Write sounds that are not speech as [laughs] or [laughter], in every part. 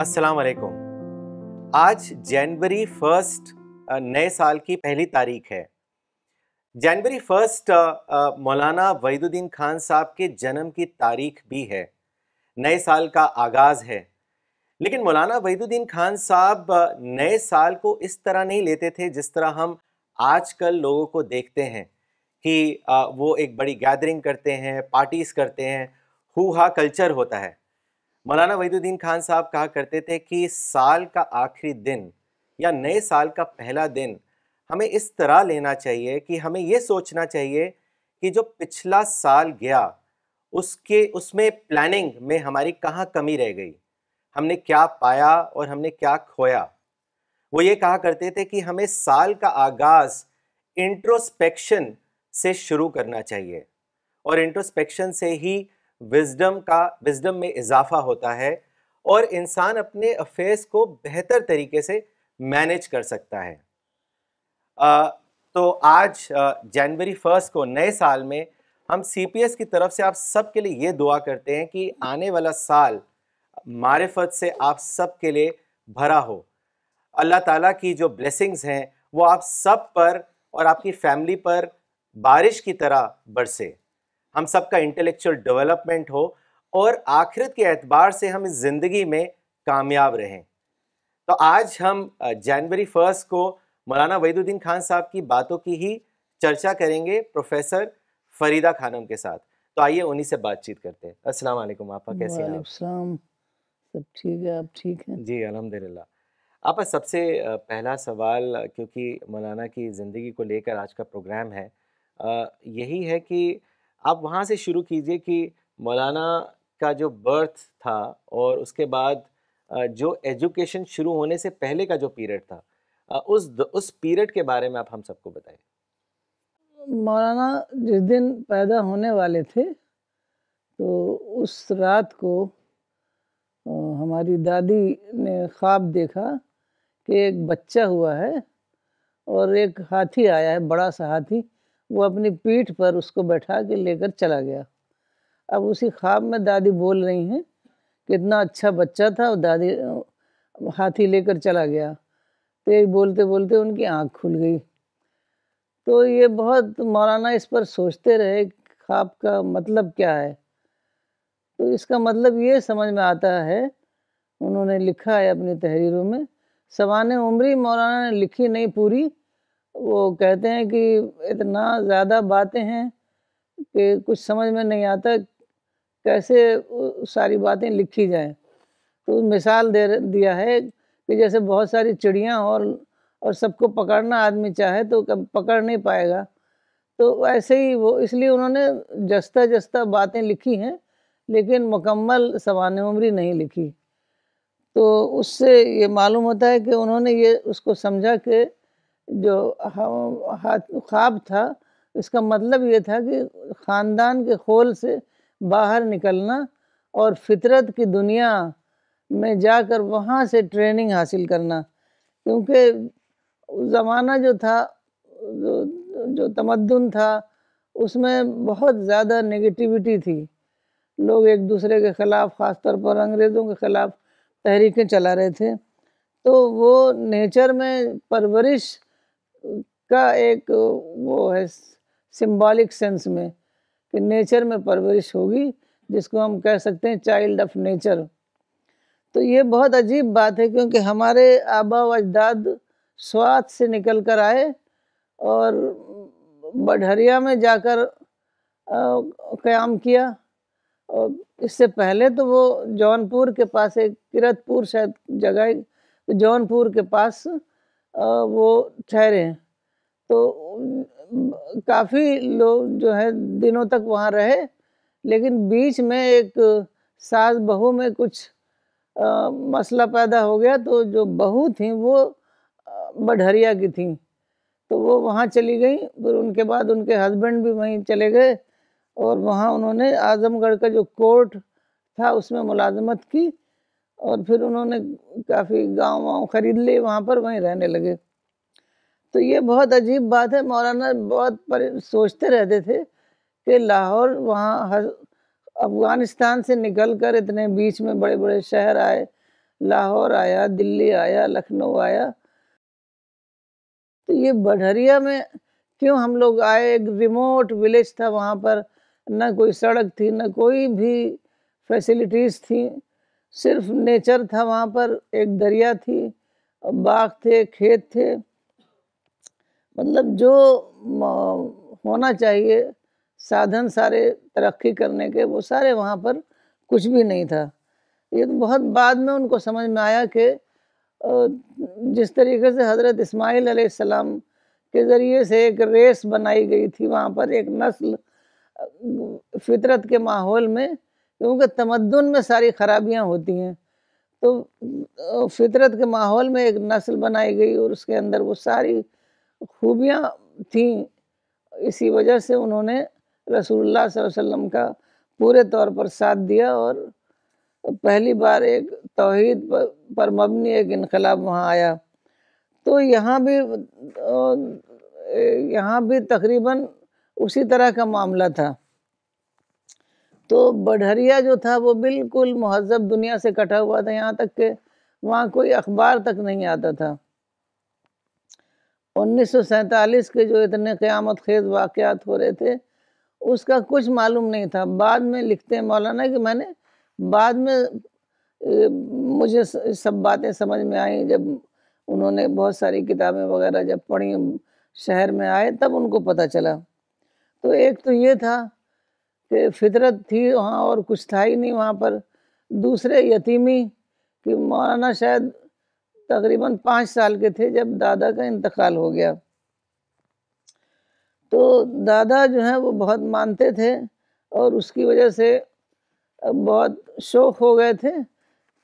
अस्सलाम वालेकुम आज जनवरी फर्स्ट नए साल की पहली तारीख है जनवरी फर्स्ट मौलाना वहीदुद्दीन खान साहब के जन्म की तारीख भी है नए साल का आगाज़ है लेकिन मौलाना वहीदुद्दीन खान साहब नए साल को इस तरह नहीं लेते थे जिस तरह हम आजकल लोगों को देखते हैं कि वो एक बड़ी गैदरिंग करते हैं पार्टीज़ करते हैं हुआ कल्चर होता है मौलाना वहीदुद्दीन खान साहब कहा करते थे कि साल का आखिरी दिन या नए साल का पहला दिन हमें इस तरह लेना चाहिए कि हमें ये सोचना चाहिए कि जो पिछला साल गया उसके उसमें प्लानिंग में हमारी कहाँ कमी रह गई हमने क्या पाया और हमने क्या खोया वो ये कहा करते थे कि हमें साल का आगाज़ इंट्रोस्पेक्शन से शुरू करना चाहिए और इंट्रोस्पेक्शन से ही विजडम का विजडम में इजाफा होता है और इंसान अपने अफेयर्स को बेहतर तरीके से मैनेज कर सकता है आ, तो आज जनवरी फर्स्ट को नए साल में हम सी की तरफ से आप सब के लिए ये दुआ करते हैं कि आने वाला साल मारफत से आप सब के लिए भरा हो अल्लाह ताला की जो ब्लेसिंग्स हैं वो आप सब पर और आपकी फैमिली पर बारिश की तरह बरसे हम सबका इंटेलेक्चुअल डेवलपमेंट हो और आखिरत के एतबार से हम इस ज़िंदगी में कामयाब रहें तो आज हम जनवरी फर्स्ट को मौलाना वहीदुद्दीन खान साहब की बातों की ही चर्चा करेंगे प्रोफेसर फरीदा खानम के साथ तो आइए उन्हीं से बातचीत करते हैं अस्सलाम वालेकुम आपा कैसे हैं आप सब ठीक है आप ठीक हैं जी अलहमदिल्ला आपा सबसे पहला सवाल क्योंकि मौलाना की ज़िंदगी को लेकर आज का प्रोग्राम है यही है कि आप वहाँ से शुरू कीजिए कि मौलाना का जो बर्थ था और उसके बाद जो एजुकेशन शुरू होने से पहले का जो पीरियड था उस उस पीरियड के बारे में आप हम सबको बताएं मौलाना जिस दिन पैदा होने वाले थे तो उस रात को हमारी दादी ने ख्वाब देखा कि एक बच्चा हुआ है और एक हाथी आया है बड़ा सा हाथी वो अपनी पीठ पर उसको बैठा के लेकर चला गया अब उसी ख्वाब में दादी बोल रही हैं कितना अच्छा बच्चा था और दादी हाथी लेकर चला गया तो ये बोलते बोलते उनकी आँख खुल गई तो ये बहुत मौलाना इस पर सोचते रहे ख्वाब का मतलब क्या है तो इसका मतलब ये समझ में आता है उन्होंने लिखा है अपनी तहरीरों में सवान उम्री मौलाना ने लिखी नहीं पूरी वो कहते हैं कि इतना ज़्यादा बातें हैं कि कुछ समझ में नहीं आता कैसे सारी बातें लिखी जाएं तो मिसाल दे दिया है कि जैसे बहुत सारी चिड़ियाँ और और सबको पकड़ना आदमी चाहे तो कब पकड़ नहीं पाएगा तो ऐसे ही वो इसलिए उन्होंने जस्ता जस्ता बातें लिखी हैं लेकिन मुकम्मल सवान उम्री नहीं लिखी तो उससे ये मालूम होता है कि उन्होंने ये उसको समझा कि जो ख्वाब था इसका मतलब ये था कि ख़ानदान के खोल से बाहर निकलना और फितरत की दुनिया में जाकर वहाँ से ट्रेनिंग हासिल करना क्योंकि ज़माना जो था जो जो तमद्दन था उसमें बहुत ज़्यादा नेगेटिविटी थी लोग एक दूसरे के ख़िलाफ़ ख़ासतौर पर अंग्रेज़ों के ख़िलाफ़ तहरीकें चला रहे थे तो वो नेचर में परवरिश का एक वो है सिंबॉलिक सेंस में कि नेचर में परवरिश होगी जिसको हम कह सकते हैं चाइल्ड ऑफ नेचर तो ये बहुत अजीब बात है क्योंकि हमारे आबा अजदाद स्वाद से निकल कर आए और बढ़रिया में जाकर क़्याम किया और इससे पहले तो वो जौनपुर के पास एक किरतपुर शायद जगह जौनपुर के पास वो ठहरे तो काफ़ी लोग जो है दिनों तक वहाँ रहे लेकिन बीच में एक सास बहू में कुछ आ, मसला पैदा हो गया तो जो बहू थी वो बढ़रिया की थी तो वो वहाँ चली गई फिर उनके बाद उनके हस्बैंड भी वहीं चले गए और वहाँ उन्होंने आजमगढ़ का जो कोर्ट था उसमें मुलाजमत की और फिर उन्होंने काफ़ी गांव वाँव ख़रीद लिए वहाँ पर वहीं रहने लगे तो ये बहुत अजीब बात है मौलाना बहुत पर सोचते रहते थे कि लाहौर वहाँ हर अफ़गानिस्तान से निकल कर इतने बीच में बड़े बड़े शहर आए लाहौर आया दिल्ली आया लखनऊ आया तो ये बढ़रिया में क्यों हम लोग आए एक रिमोट विलेज था वहाँ पर न कोई सड़क थी न कोई भी फैसिलिटीज़ थी सिर्फ नेचर था वहाँ पर एक दरिया थी बाग थे खेत थे मतलब जो होना चाहिए साधन सारे तरक्की करने के वो सारे वहाँ पर कुछ भी नहीं था ये तो बहुत बाद में उनको समझ में आया कि जिस तरीके से हज़रत इस्माईल आसमाम के ज़रिए से एक रेस बनाई गई थी वहाँ पर एक नस्ल फितरत के माहौल में क्योंकि तमद्दन में सारी खराबियाँ होती हैं तो फितरत के माहौल में एक नस्ल बनाई गई और उसके अंदर वो सारी खूबियाँ थीं इसी वजह से उन्होंने रसूलुल्लाह वसल्लम का पूरे तौर पर साथ दिया और पहली बार एक तोहद पर, पर मबनी एक इनकलाब वहाँ आया तो यहाँ भी यहाँ भी तकरीबन उसी तरह का मामला था तो बढ़रिया जो था वो बिल्कुल महजब दुनिया से कटा हुआ था यहाँ तक के वहाँ कोई अखबार तक नहीं आता था उन्नीस के जो इतने क़्यामत खेज वाक़ हो रहे थे उसका कुछ मालूम नहीं था बाद में लिखते हैं मौलाना कि मैंने बाद में मुझे सब बातें समझ में आई जब उन्होंने बहुत सारी किताबें वगैरह जब पढ़ी शहर में आए तब उनको पता चला तो एक तो ये था कि फितरत थी वहाँ और कुछ था ही नहीं वहाँ पर दूसरे यतीमी कि मौलाना शायद तकरीबन पाँच साल के थे जब दादा का इंतकाल हो गया तो दादा जो है वो बहुत मानते थे और उसकी वजह से बहुत शौक हो गए थे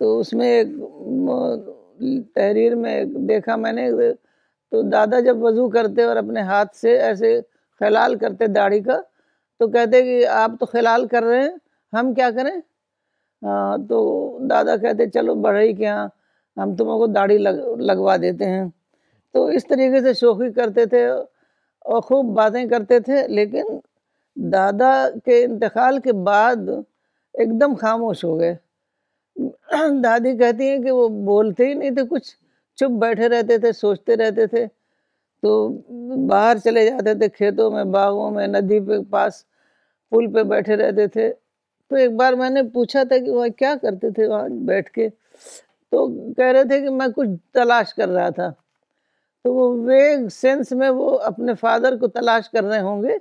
तो उसमें एक तहरीर में देखा मैंने तो दादा जब वज़ू करते और अपने हाथ से ऐसे खलाल करते दाढ़ी का तो कहते कि आप तो खिलाल कर रहे हैं हम क्या करें आ, तो दादा कहते चलो बढ़ई के यहाँ हम तुमको दाढ़ी लग लगवा देते हैं तो इस तरीके से शोखी करते थे और खूब बातें करते थे लेकिन दादा के इंतकाल के बाद एकदम खामोश हो गए दादी कहती हैं कि वो बोलते ही नहीं थे कुछ चुप बैठे रहते थे सोचते रहते थे तो बाहर चले जाते थे खेतों में बागों में नदी के पास पुल पे बैठे रहते थे तो एक बार मैंने पूछा था कि वह क्या करते थे वहाँ बैठ के तो कह रहे थे कि मैं कुछ तलाश कर रहा था तो वो वेग सेंस में वो अपने फादर को तलाश कर रहे होंगे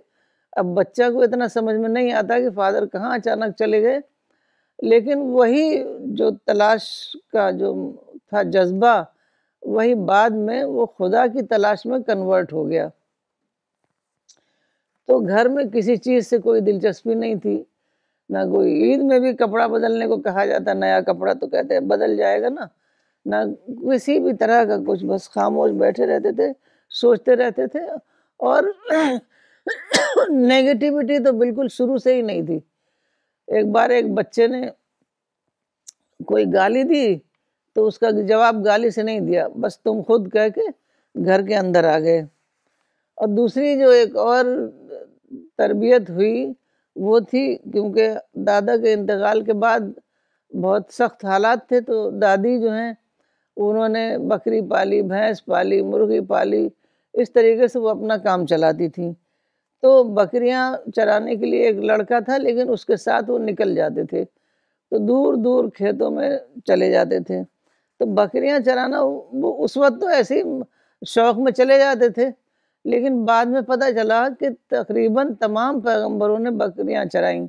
अब बच्चा को इतना समझ में नहीं आता कि फादर कहाँ अचानक चले गए लेकिन वही जो तलाश का जो था जज्बा वही बाद में वो खुदा की तलाश में कन्वर्ट हो गया तो घर में किसी चीज़ से कोई दिलचस्पी नहीं थी ना कोई ईद में भी कपड़ा बदलने को कहा जाता नया कपड़ा तो कहते हैं बदल जाएगा ना ना किसी भी तरह का कुछ बस खामोश बैठे रहते थे सोचते रहते थे और नेगेटिविटी [coughs] तो बिल्कुल शुरू से ही नहीं थी एक बार एक बच्चे ने कोई गाली दी तो उसका जवाब गाली से नहीं दिया बस तुम खुद कह के घर के अंदर आ गए और दूसरी जो एक और तरबियत हुई वो थी क्योंकि दादा के इंतकाल के बाद बहुत सख्त हालात थे तो दादी जो हैं उन्होंने बकरी पाली भैंस पाली मुर्गी पाली इस तरीके से वो अपना काम चलाती थी तो बकरियां चराने के लिए एक लड़का था लेकिन उसके साथ वो निकल जाते थे तो दूर दूर खेतों में चले जाते थे तो बकरियां चराना वो उस वक्त तो ऐसे ही शौक में चले जाते थे लेकिन बाद में पता चला कि तकरीबन तमाम पैगम्बरों ने बकरियाँ चराई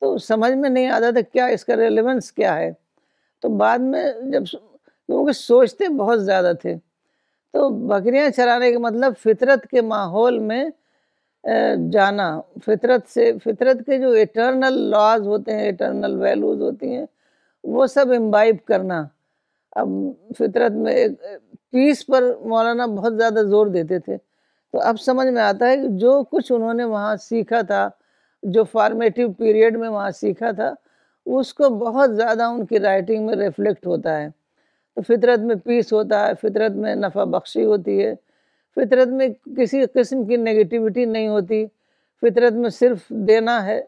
तो समझ में नहीं आता था क्या इसका रेलिवेंस क्या है तो बाद में जब क्योंकि सोचते बहुत ज़्यादा थे तो बकरियां चराने का मतलब फितरत के माहौल में जाना फितरत से फितरत के जो इटर्नल लॉज होते हैं इटर्नल वैल्यूज़ होती हैं वो सब इम्बाइब करना अब फितरत में एक पीस पर मौलाना बहुत ज़्यादा ज़ोर देते थे तो अब समझ में आता है कि जो कुछ उन्होंने वहाँ सीखा था जो फॉर्मेटिव पीरियड में वहाँ सीखा था उसको बहुत ज़्यादा उनकी राइटिंग में रिफ्लेक्ट होता है तो फितरत में पीस होता है फितरत में नफ़ा बख्शी होती है फितरत में किसी किस्म की नेगेटिविटी नहीं होती फितरत में सिर्फ देना है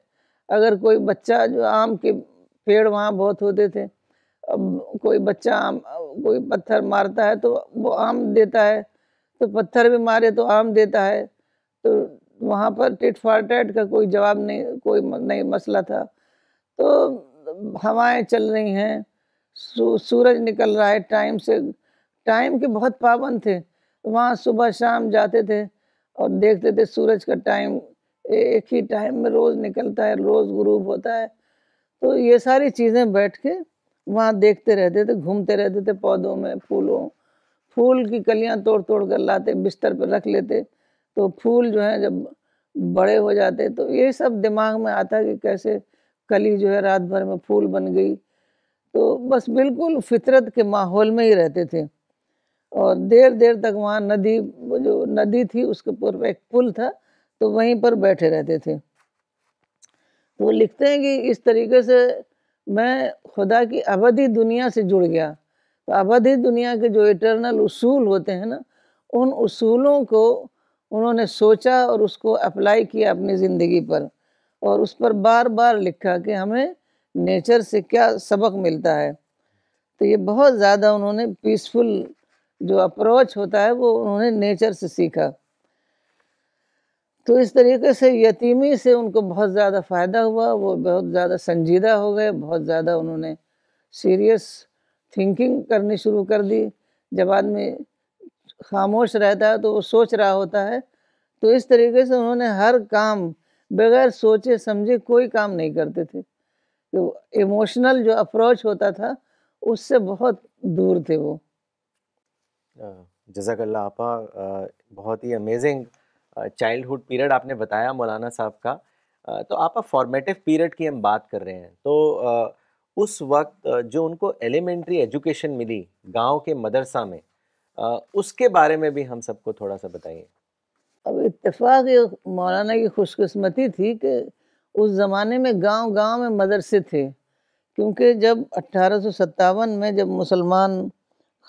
अगर कोई बच्चा जो आम के पेड़ वहाँ बहुत होते थे अब कोई बच्चा आम कोई पत्थर मारता है तो वो आम देता है तो पत्थर भी मारे तो आम देता है तो वहाँ पर टिट फॉर टैट का कोई जवाब नहीं कोई नहीं मसला था तो हवाएं चल रही हैं सू, सूरज निकल रहा है टाइम से टाइम के बहुत पाबंद थे वहाँ सुबह शाम जाते थे और देखते थे सूरज का टाइम एक ही टाइम में रोज़ निकलता है रोज़ ग्रूप होता है तो ये सारी चीज़ें बैठ के वहाँ देखते रहते थे घूमते रहते थे पौधों में फूलों फूल की कलियां तोड़ तोड़ कर लाते बिस्तर पर रख लेते तो फूल जो है जब बड़े हो जाते तो ये सब दिमाग में आता कि कैसे कली जो है रात भर में फूल बन गई तो बस बिल्कुल फितरत के माहौल में ही रहते थे और देर देर तक वहाँ नदी जो नदी थी उसके ऊपर एक पुल था तो वहीं पर बैठे रहते थे तो वो लिखते हैं कि इस तरीके से मैं खुदा की अवधि दुनिया से जुड़ गया तो आबादी दुनिया के जो इटरनल उसूल होते हैं ना उन उसूलों को उन्होंने सोचा और उसको अप्लाई किया अपनी ज़िंदगी पर और उस पर बार बार लिखा कि हमें नेचर से क्या सबक मिलता है तो ये बहुत ज़्यादा उन्होंने पीसफुल जो अप्रोच होता है वो उन्होंने नेचर से सीखा तो इस तरीके से यतीमी से उनको बहुत ज़्यादा फ़ायदा हुआ वो बहुत ज़्यादा संजीदा हो गए बहुत ज़्यादा उन्होंने सीरियस थिंकिंग करनी शुरू कर दी जब आदमी खामोश रहता है तो वो सोच रहा होता है तो इस तरीके से उन्होंने हर काम बगैर सोचे समझे कोई काम नहीं करते थे तो इमोशनल जो अप्रोच होता था उससे बहुत दूर थे वो जजाकल्ला आपा बहुत ही अमेजिंग चाइल्डहुड पीरियड आपने बताया मौलाना साहब का तो आपा फॉर्मेटिव पीरियड की हम बात कर रहे हैं तो उस वक्त जो उनको एलिमेंट्री एजुकेशन मिली गांव के मदरसा में उसके बारे में भी हम सबको थोड़ा सा बताइए अब इतफाक मौलाना की खुशकस्मती थी कि उस ज़माने में गांव गांव में मदरसे थे क्योंकि जब अट्ठारह में जब मुसलमान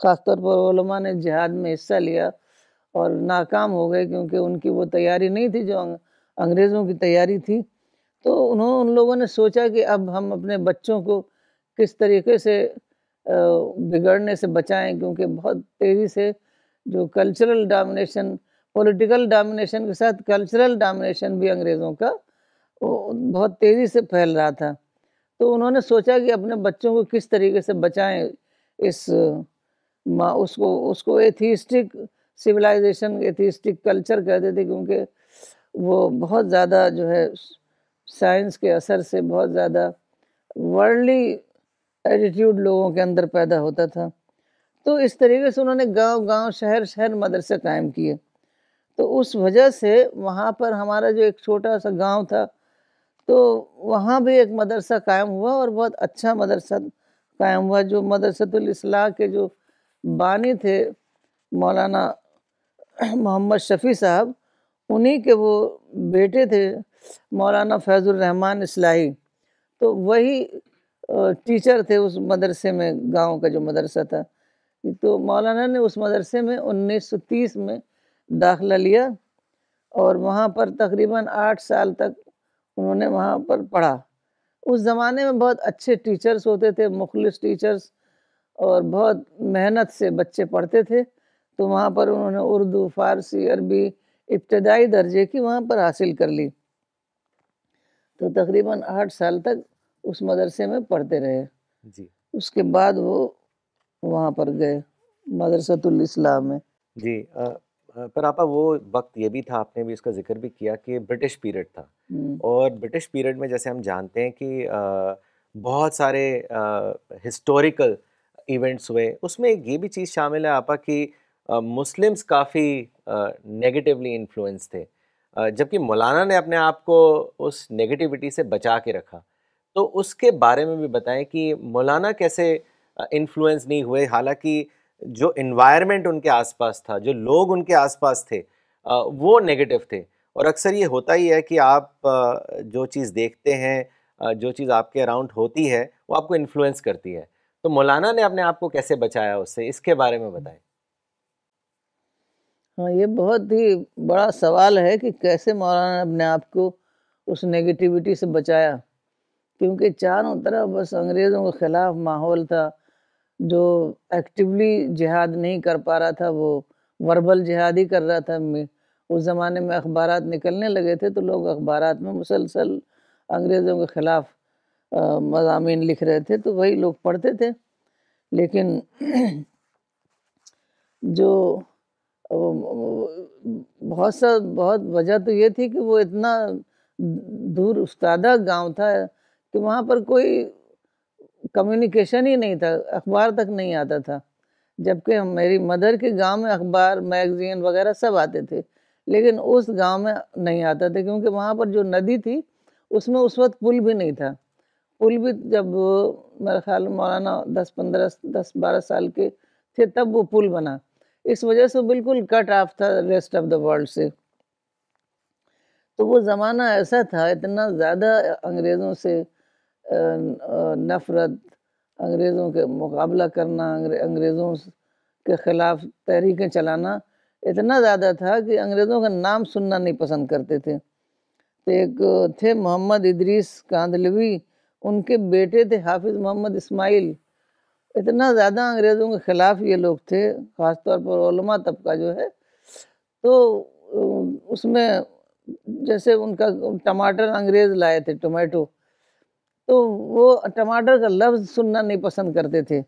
ख़ासतौर पर ने जिहाद में हिस्सा लिया और नाकाम हो गए क्योंकि उनकी वो तैयारी नहीं थी जो अंग्रेज़ों की तैयारी थी तो उन्होंने उन लोगों ने सोचा कि अब हम अपने बच्चों को किस तरीके से बिगड़ने से बचाएं क्योंकि बहुत तेज़ी से जो कल्चरल डामिनेशन पॉलिटिकल डामिनेशन के साथ कल्चरल डामिनेशन भी अंग्रेज़ों का बहुत तेज़ी से फैल रहा था तो उन्होंने सोचा कि अपने बच्चों को किस तरीके से बचाएं इस माँ उसको उसको एथीस्टिक सिविलाइजेशन एथीस्टिक कल्चर कहते थे क्योंकि वो बहुत ज़्यादा जो है साइंस के असर से बहुत ज़्यादा वर्ल्डली एटीट्यूड लोगों के अंदर पैदा होता था तो इस तरीके से उन्होंने गांव गांव शहर शहर मदरसे कायम किए तो उस वजह से वहाँ पर हमारा जो एक छोटा सा गांव था तो वहाँ भी एक मदरसा कायम हुआ और बहुत अच्छा मदरसा कायम हुआ जो मदरसतुलसलाह के जो बानी थे मौलाना मोहम्मद शफ़ी साहब उन्हीं के वो बेटे थे मौलाना फैज़ुलरहमान इस्लाही तो वही टीचर थे उस मदरसे में गांव का जो मदरसा था तो मौलाना ने उस मदरसे में 1930 में दाखला लिया और वहाँ पर तकरीबन आठ साल तक उन्होंने वहाँ पर पढ़ा उस ज़माने में बहुत अच्छे टीचर्स होते थे मुखलिस टीचर्स और बहुत मेहनत से बच्चे पढ़ते थे तो वहाँ पर उन्होंने उर्दू फारसी अरबी इब्तदाई दर्जे की वहाँ पर हासिल कर ली तो तकरीबन आठ साल तक उस मदरसे में पढ़ते रहे जी उसके बाद वो वहाँ पर गए मदरसतुल इस्लाम में जी आ, पर आपा वो वक्त ये भी था आपने भी इसका जिक्र भी किया कि ब्रिटिश पीरियड था हम्म। और ब्रिटिश पीरियड में जैसे हम जानते हैं कि आ, बहुत सारे हिस्टोरिकल इवेंट्स हुए उसमें एक ये भी चीज़ शामिल है आपा कि मुस्लिम्स काफ़ी नेगेटिवली इन्फ्लुएंस थे जबकि मौलाना ने अपने आप को उस नेगेटिविटी से बचा के रखा तो उसके बारे में भी बताएं कि मौलाना कैसे इन्फ्लुएंस नहीं हुए हालांकि जो इन्वायरमेंट उनके आसपास था जो लोग उनके आसपास थे वो नेगेटिव थे और अक्सर ये होता ही है कि आप जो चीज़ देखते हैं जो चीज़ आपके अराउंड होती है वो आपको इन्फ्लुएंस करती है तो मौलाना ने अपने आप को कैसे बचाया उससे इसके बारे में बताएं हाँ ये बहुत ही बड़ा सवाल है कि कैसे मौलाना ने अपने आप को उस नेगेटिविटी से बचाया क्योंकि चारों तरफ बस अंग्रेज़ों के ख़िलाफ़ माहौल था जो एक्टिवली जिहाद नहीं कर पा रहा था वो वर्बल जिहाद ही कर रहा था उस ज़माने में अखबार निकलने लगे थे तो लोग अखबार में मुसलसल अंग्रेज़ों के ख़िलाफ़ मजामी लिख रहे थे तो वही लोग पढ़ते थे लेकिन [clears throat] जो बहुत सा बहुत वजह तो ये थी कि वो इतना दूर उस्तादा गांव था कि वहाँ पर कोई कम्युनिकेशन ही नहीं था अखबार तक नहीं आता था जबकि हम मेरी मदर के गांव में अखबार मैगजीन वगैरह सब आते थे लेकिन उस गांव में नहीं आता था क्योंकि वहाँ पर जो नदी थी उसमें उस वक्त पुल भी नहीं था पुल भी जब मेरा ख्याल मौलाना दस पंद्रह दस बारह साल के थे तब वो पुल बना इस वजह से बिल्कुल कट ऑफ था रेस्ट ऑफ द वर्ल्ड से तो वो ज़माना ऐसा था इतना ज़्यादा अंग्रेज़ों से नफ़रत अंग्रेज़ों के मुकाबला करना अंग्रेज़ों के ख़िलाफ़ तहरीकें चलाना इतना ज़्यादा था कि अंग्रेज़ों का नाम सुनना नहीं पसंद करते थे तो एक थे मोहम्मद इदरीस कांदलवी उनके बेटे थे हाफिज़ मोहम्मद इस्माइल इतना ज़्यादा अंग्रेज़ों के ख़िलाफ़ ये लोग थे ख़ास तौर पर तबका जो है तो उसमें जैसे उनका टमाटर अंग्रेज़ लाए थे टमाटो तो वो टमाटर का लफ्ज़ सुनना नहीं पसंद करते थे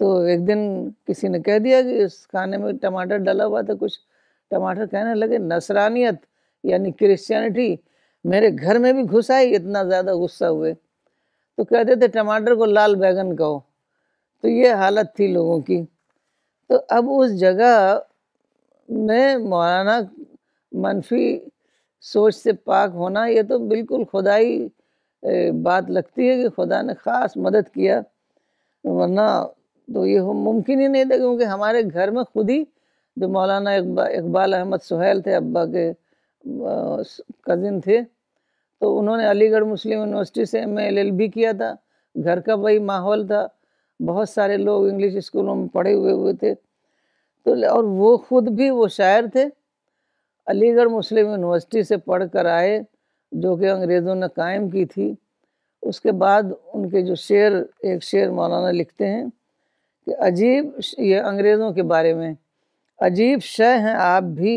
तो एक दिन किसी ने कह दिया कि इस खाने में टमाटर डाला हुआ था कुछ टमाटर कहने लगे नसरानियत यानी क्रिश्चियनिटी मेरे घर में भी घुस आई इतना ज़्यादा गुस्सा हुए तो कहते थे टमाटर को लाल बैगन कहो तो ये हालत थी लोगों की तो अब उस जगह में मौलाना मनफी सोच से पाक होना ये तो बिल्कुल खुदाई बात लगती है कि खुदा ने ख़ास मदद किया वरना तो ये हम मुमकिन ही नहीं था क्योंकि हमारे घर में खुद ही जो मौलाना इकबा इकबाल अहमद सुहेल थे अब्बा के कज़िन थे तो उन्होंने अलीगढ़ मुस्लिम यूनिवर्सिटी से एम एल बी किया था घर का वही माहौल था बहुत सारे लोग इंग्लिश स्कूलों में पढ़े हुए हुए थे तो और वो खुद भी वो शायर थे अलीगढ़ मुस्लिम यूनिवर्सिटी से पढ़ कर आए जो कि अंग्रेज़ों ने कायम की थी उसके बाद उनके जो शेर एक शेर मौलाना लिखते हैं कि अजीब ये अंग्रेज़ों के बारे में अजीब शह हैं आप भी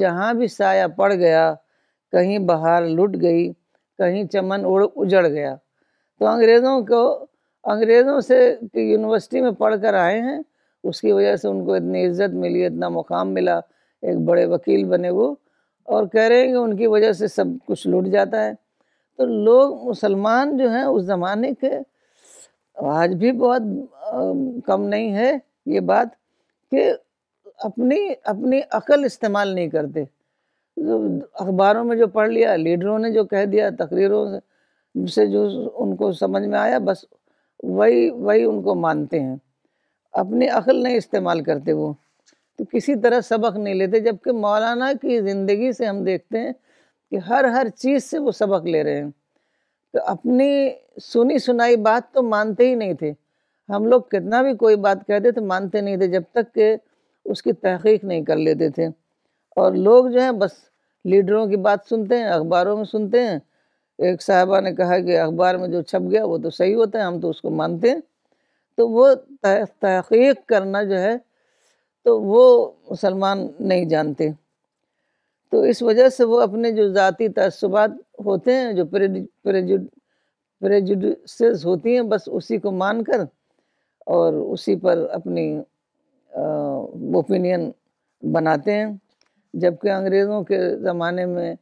जहाँ भी साया पड़ गया कहीं बाहर लुट गई कहीं चमन उड़ उजड़ गया तो अंग्रेज़ों को अंग्रेज़ों से यूनिवर्सिटी में पढ़ कर आए हैं उसकी वजह से उनको इतनी इज्जत मिली इतना मुकाम मिला एक बड़े वकील बने वो और कह रहे हैं कि उनकी वजह से सब कुछ लूट जाता है तो लोग मुसलमान जो हैं उस ज़माने के आज भी बहुत कम नहीं है ये बात कि अपनी अपनी अकल इस्तेमाल नहीं करते जो अखबारों में जो पढ़ लिया लीडरों ने जो कह दिया तकरीरों से से जो उनको समझ में आया बस वही वही उनको मानते हैं अपनी अकल नहीं इस्तेमाल करते वो तो किसी तरह सबक नहीं लेते जबकि मौलाना की ज़िंदगी से हम देखते हैं कि हर हर चीज़ से वो सबक ले रहे हैं तो अपनी सुनी सुनाई बात तो मानते ही नहीं थे हम लोग कितना भी कोई बात कहते तो मानते नहीं थे जब तक के उसकी तहकीक नहीं कर लेते थे और लोग जो हैं बस लीडरों की बात सुनते हैं अखबारों में सुनते हैं एक साहबा ने कहा कि अखबार में जो छप गया वो तो सही होता है हम तो उसको मानते हैं तो वो तहकीक करना जो है तो वो मुसलमान नहीं जानते तो इस वजह से वो अपने जो ज़ाती तसबात होते हैं जो प्रेजुडिस होती हैं बस उसी को मानकर और उसी पर अपनी ओपिनियन बनाते हैं जबकि अंग्रेज़ों के ज़माने में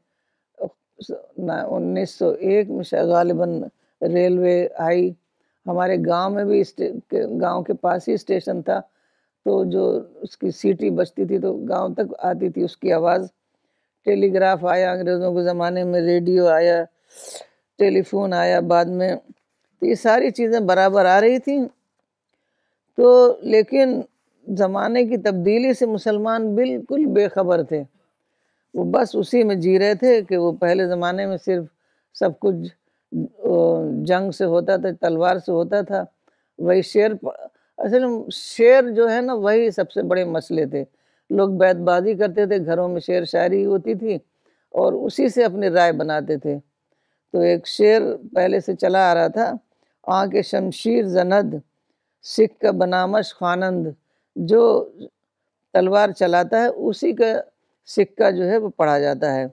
उन्नीस सौ एक में गालिबा रेलवे आई हमारे गांव में भी गांव के पास ही स्टेशन था तो जो उसकी सीटी बजती थी तो गांव तक आती थी उसकी आवाज़ टेलीग्राफ आया अंग्रेज़ों के ज़माने में रेडियो आया टेलीफोन आया बाद में तो ये सारी चीज़ें बराबर आ रही थी तो लेकिन ज़माने की तब्दीली से मुसलमान बिल्कुल बेखबर थे वो बस उसी में जी रहे थे कि वो पहले ज़माने में सिर्फ सब कुछ जंग से होता था तलवार से होता था वही शेर असल में शेर जो है ना वही सबसे बड़े मसले थे लोग बैतबाजी करते थे घरों में शेर शायरी होती थी और उसी से अपनी राय बनाते थे तो एक शेर पहले से चला आ रहा था आके शमशीर जनद सिख का बनामश खानंद जो तलवार चलाता है उसी का सिक्का जो है वो पढ़ा जाता है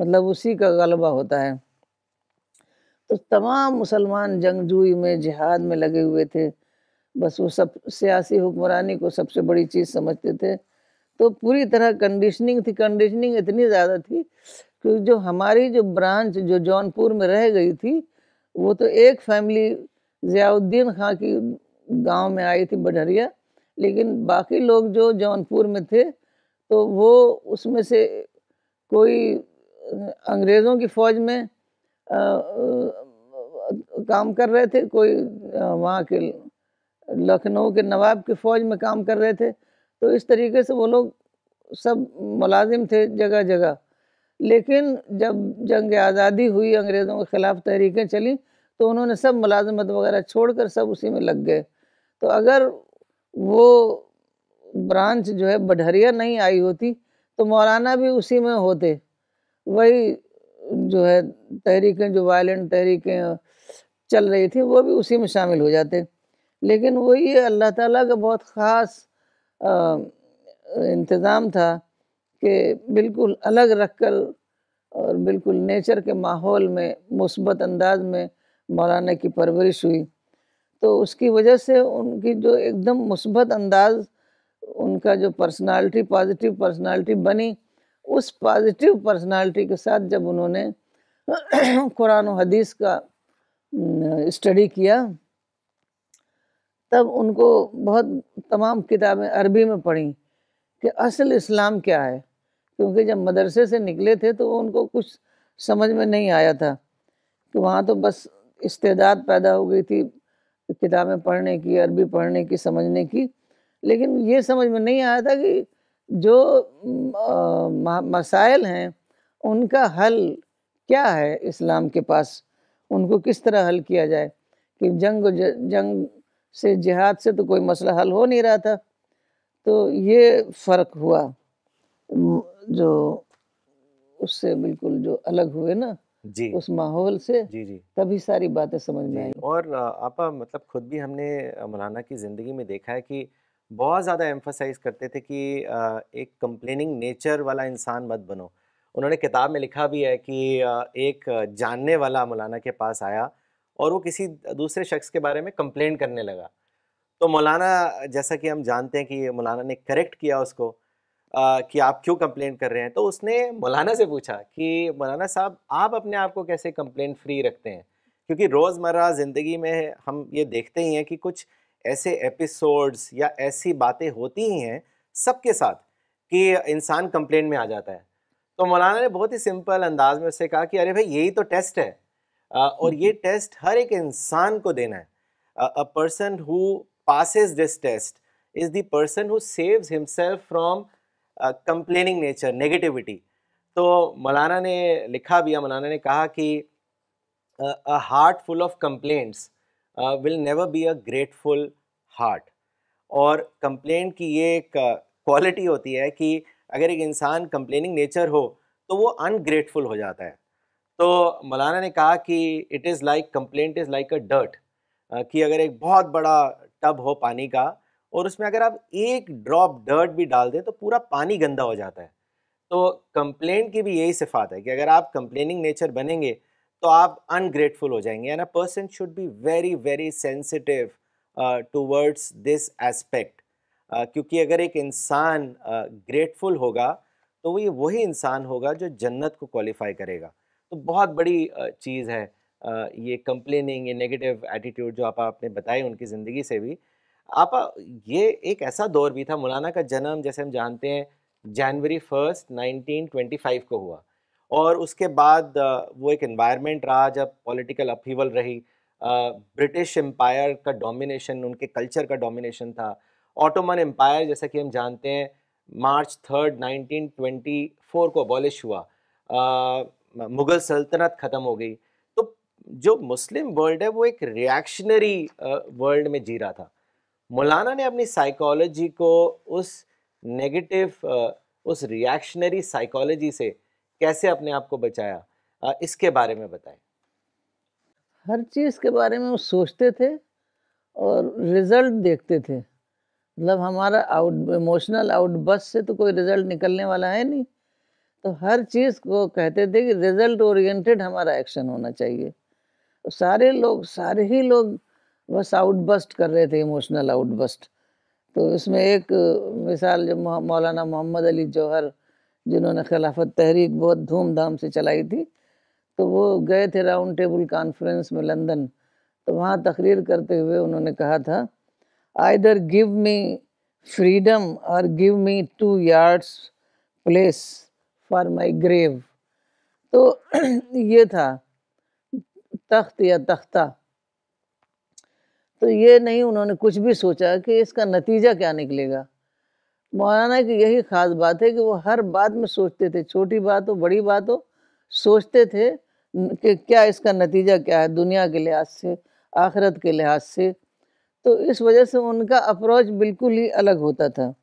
मतलब उसी का गलबा होता है तो तमाम मुसलमान जंगजूई में जिहाद में लगे हुए थे बस वो सब सियासी हुक्मरानी को सबसे बड़ी चीज़ समझते थे तो पूरी तरह कंडीशनिंग थी कंडीशनिंग इतनी ज़्यादा थी कि जो हमारी जो ब्रांच जो जौनपुर में रह गई थी वो तो एक फैमिली ज़ियाउद्दीन खां की गांव में आई थी बढ़रिया लेकिन बाकी लोग जो जौनपुर में थे तो वो उसमें से कोई अंग्रेज़ों की फ़ौज में आ, आ, काम कर रहे थे कोई वहाँ के लखनऊ के नवाब की फ़ौज में काम कर रहे थे तो इस तरीके से वो लोग सब मुलाजिम थे जगह जगह लेकिन जब जंग आज़ादी हुई अंग्रेज़ों के ख़िलाफ़ तहरीकें चली तो उन्होंने सब मुलाजमत वगैरह छोड़कर सब उसी में लग गए तो अगर वो ब्रांच जो है बढरिया नहीं आई होती तो मौलाना भी उसी में होते वही जो है तहरीकें जो वायलेंट तहरीकें चल रही थी वो भी उसी में शामिल हो जाते लेकिन वही अल्लाह ताला का बहुत ख़ास इंतज़ाम था कि बिल्कुल अलग रखकर और बिल्कुल नेचर के माहौल में मुसबत अंदाज में मौलाना की परवरिश हुई तो उसकी वजह से उनकी जो एकदम मुसबत अंदाज उनका जो पर्सनालिटी पॉजिटिव पर्सनालिटी बनी उस पॉजिटिव पर्सनालिटी के साथ जब उन्होंने [clears throat] कुरान हदीस का स्टडी किया तब उनको बहुत तमाम किताबें अरबी में पढ़ी कि असल इस्लाम क्या है क्योंकि जब मदरसे से निकले थे तो उनको कुछ समझ में नहीं आया था कि वहाँ तो बस इस्तेदाद पैदा हो गई थी किताबें पढ़ने की अरबी पढ़ने की समझने की लेकिन ये समझ में नहीं आया था कि जो मसाइल हैं उनका हल क्या है इस्लाम के पास उनको किस तरह हल किया जाए कि जंग जंग से जिहाद से तो कोई मसला हल हो नहीं रहा था तो ये फ़र्क हुआ जो उससे बिल्कुल जो अलग हुए ना जी उस माहौल से जी जी तभी सारी बातें समझ में आई और आपा मतलब खुद भी हमने मौलाना की ज़िंदगी में देखा है कि बहुत ज़्यादा एम्फोसाइज करते थे कि एक कंप्लेनिंग नेचर वाला इंसान मत बनो उन्होंने किताब में लिखा भी है कि एक जानने वाला मौलाना के पास आया और वो किसी दूसरे शख्स के बारे में कंप्लेन करने लगा तो मौलाना जैसा कि हम जानते हैं कि मौलाना ने करेक्ट किया उसको आ, कि आप क्यों कंप्लेन कर रहे हैं तो उसने मौलाना से पूछा कि मौलाना साहब आप अपने आप को कैसे कंप्लेन फ्री रखते हैं क्योंकि रोज़मर्रा ज़िंदगी में हम ये देखते ही हैं कि कुछ ऐसे एपिसोड्स या ऐसी बातें होती ही हैं सबके साथ कि इंसान कंप्लेन में आ जाता है तो मौलाना ने बहुत ही सिंपल अंदाज में उससे कहा कि अरे भाई यही तो टेस्ट है और ये हम्म। टेस्ट हर एक इंसान को देना है a person who passes this test is the person who saves himself from uh, nature negativity तो मौलाना ने लिखा भी मौलाना ने कहा कि a heart full of complaints will never be a grateful heart और कंप्लेंट की ये एक क्वालिटी होती है कि अगर एक इंसान कंप्लेनिंग नेचर हो तो वो अनग्रेटफुल हो जाता है तो मौलाना ने कहा कि it is like complaint is like a dirt कि अगर एक बहुत बड़ा टब हो पानी का और उसमें अगर आप एक ड्रॉप डर्ट भी डाल दें तो पूरा पानी गंदा हो जाता है तो कंप्लेंट की भी यही सिफात है कि अगर आप कंप्लेनिंग नेचर बनेंगे तो आप अनग्रेटफुल हो जाएंगे and a person should be very very sensitive towards this aspect क्योंकि अगर एक इंसान ग्रेटफुल uh, होगा तो वो ये वही इंसान होगा जो जन्नत को क्वालिफाई करेगा तो बहुत बड़ी चीज़ है ये कंप्लेनिंग ये नेगेटिव एटीट्यूड जो आप आपने बताए उनकी ज़िंदगी से भी आप ये एक ऐसा दौर भी था मौलाना का जन्म जैसे हम जानते हैं जनवरी फर्स्ट 1925 को हुआ और उसके बाद वो एक इन्वायरमेंट रहा जब पॉलिटिकल अपीवल रही ब्रिटिश एम्पायर का डोमिनेशन उनके कल्चर का डोमिनेशन था ऑटोमन एम्पायर जैसा कि हम जानते हैं मार्च थर्ड 1924 को अबॉलिश हुआ मुग़ल सल्तनत ख़त्म हो गई तो जो मुस्लिम वर्ल्ड है वो एक रिएक्शनरी वर्ल्ड में जी रहा था मौलाना ने अपनी साइकोलॉजी को उस नेगेटिव उस रिएक्शनरी साइकोलॉजी से कैसे अपने आप को बचाया इसके बारे में बताएं हर चीज़ के बारे में वो सोचते थे और रिज़ल्ट देखते थे मतलब हमारा आउट इमोशनल आउटबस से तो कोई रिज़ल्ट निकलने वाला है नहीं तो हर चीज़ को कहते थे कि रिजल्ट ओरिएंटेड हमारा एक्शन होना चाहिए तो सारे लोग सारे ही लोग बस आउटबस्ट कर रहे थे इमोशनल आउटबस्ट तो इसमें एक मिसाल जब मौलाना मोहम्मद अली जौहर जिन्होंने खिलाफत तहरीक बहुत धूमधाम से चलाई थी तो वो गए थे राउंड टेबल कॉन्फ्रेंस में लंदन तो वहाँ तकरीर करते हुए उन्होंने कहा था आइदर गिव मी फ्रीडम और give me two yards place for my grave तो [clears throat] ये था तख्त या तख्ता तो ये नहीं उन्होंने कुछ भी सोचा कि इसका नतीजा क्या निकलेगा मौलाना की यही ख़ास बात है कि वो हर बात में सोचते थे छोटी बात हो बड़ी बात हो सोचते थे कि क्या इसका नतीजा क्या है दुनिया के लिहाज से आखरत के लिहाज से तो इस वजह से उनका अप्रोच बिल्कुल ही अलग होता था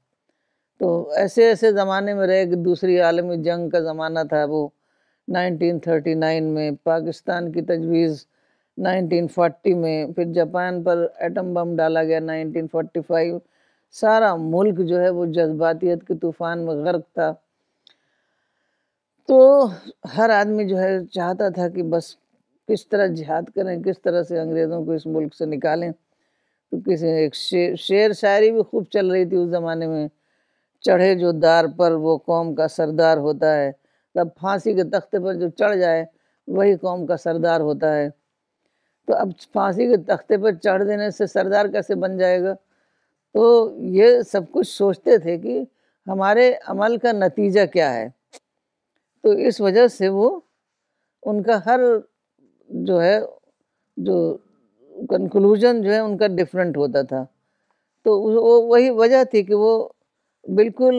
तो ऐसे ऐसे ज़माने में कि दूसरी आलमी जंग का ज़माना था वो 1939 में पाकिस्तान की तजवीज़ 1940 में फिर जापान पर एटम बम डाला गया 1945 सारा मुल्क जो है वो जज्बातीत के तूफ़ान में गर्क था तो हर आदमी जो है चाहता था कि बस किस तरह जिहाद करें किस तरह से अंग्रेज़ों को इस मुल्क से निकालें तो किसी एक शे, शेर शायरी भी खूब चल रही थी उस ज़माने में चढ़े जो दार पर वो कौम का सरदार होता है तब फांसी के तख्त पर जो चढ़ जाए वही कौम का सरदार होता है तो अब फांसी के तख्ते पर चढ़ देने से सरदार कैसे बन जाएगा तो ये सब कुछ सोचते थे कि हमारे अमल का नतीजा क्या है तो इस वजह से वो उनका हर जो है जो कंक्लूजन जो है उनका डिफरेंट होता था तो वो वही वजह थी कि वो बिल्कुल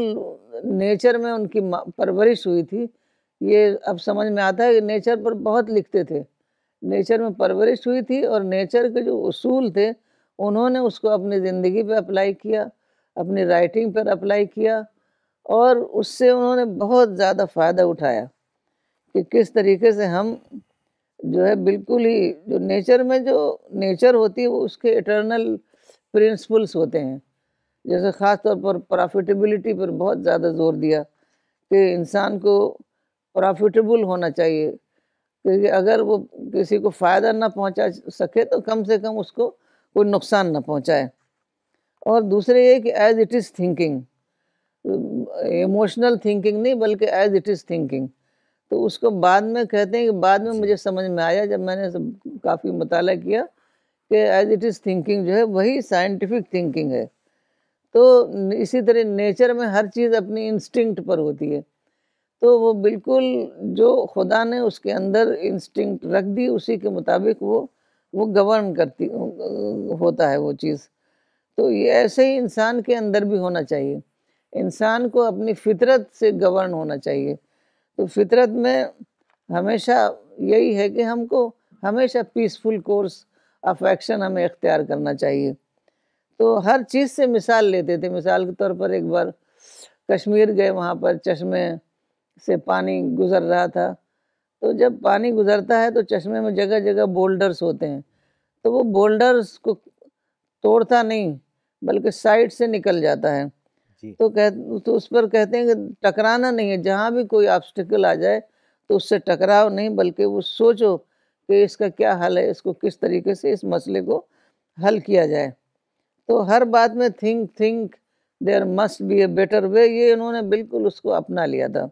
नेचर में उनकी परवरिश हुई थी ये अब समझ में आता है कि नेचर पर बहुत लिखते थे नेचर में परवरिश हुई थी और नेचर के जो उसूल थे उन्होंने उसको अपनी ज़िंदगी पे अप्लाई किया अपनी राइटिंग पर अप्लाई किया और उससे उन्होंने बहुत ज़्यादा फ़ायदा उठाया कि किस तरीके से हम जो है बिल्कुल ही जो नेचर में जो नेचर होती है वो उसके इटर्नल प्रिंसिपल्स होते हैं जैसे ख़ास तौर पर प्रॉफिटेबिलिटी पर बहुत ज़्यादा जोर दिया कि इंसान को प्रॉफिटेबल होना चाहिए क्योंकि अगर वो किसी को फ़ायदा ना पहुंचा सके तो कम से कम उसको कोई नुकसान ना पहुंचाए और दूसरे ये कि as it is thinking emotional thinking नहीं बल्कि एज इट इज़ थिंकिंग तो उसको बाद में कहते हैं कि बाद में मुझे समझ में आया जब मैंने काफ़ी मुताला किया कि एज इट इज़ थिंकिंग जो है वही साइंटिफिक थिंकिंग है तो इसी तरह नेचर में हर चीज़ अपनी इंस्टिंक्ट पर होती है तो वो बिल्कुल जो खुदा ने उसके अंदर इंस्टिंक्ट रख दी उसी के मुताबिक वो वो गवर्न करती होता है वो चीज़ तो ये ऐसे ही इंसान के अंदर भी होना चाहिए इंसान को अपनी फितरत से गवर्न होना चाहिए तो फितरत में हमेशा यही है कि हमको हमेशा पीसफुल कोर्स ऑफ एक्शन हमें इख्तियार करना चाहिए तो हर चीज़ से मिसाल लेते थे मिसाल के तौर पर एक बार कश्मीर गए वहाँ पर चश्मे से पानी गुजर रहा था तो जब पानी गुजरता है तो चश्मे में जगह जगह बोल्डर्स होते हैं तो वो बोल्डर्स को तोड़ता नहीं बल्कि साइड से निकल जाता है तो कह तो उस पर कहते हैं कि टकराना नहीं है जहाँ भी कोई ऑब्स्टिकल आ जाए तो उससे टकराओ नहीं बल्कि वो सोचो कि इसका क्या हल है इसको किस तरीके से इस मसले को हल किया जाए तो हर बात में think think there must be a better way ये इन्होंने बिल्कुल उसको अपना लिया था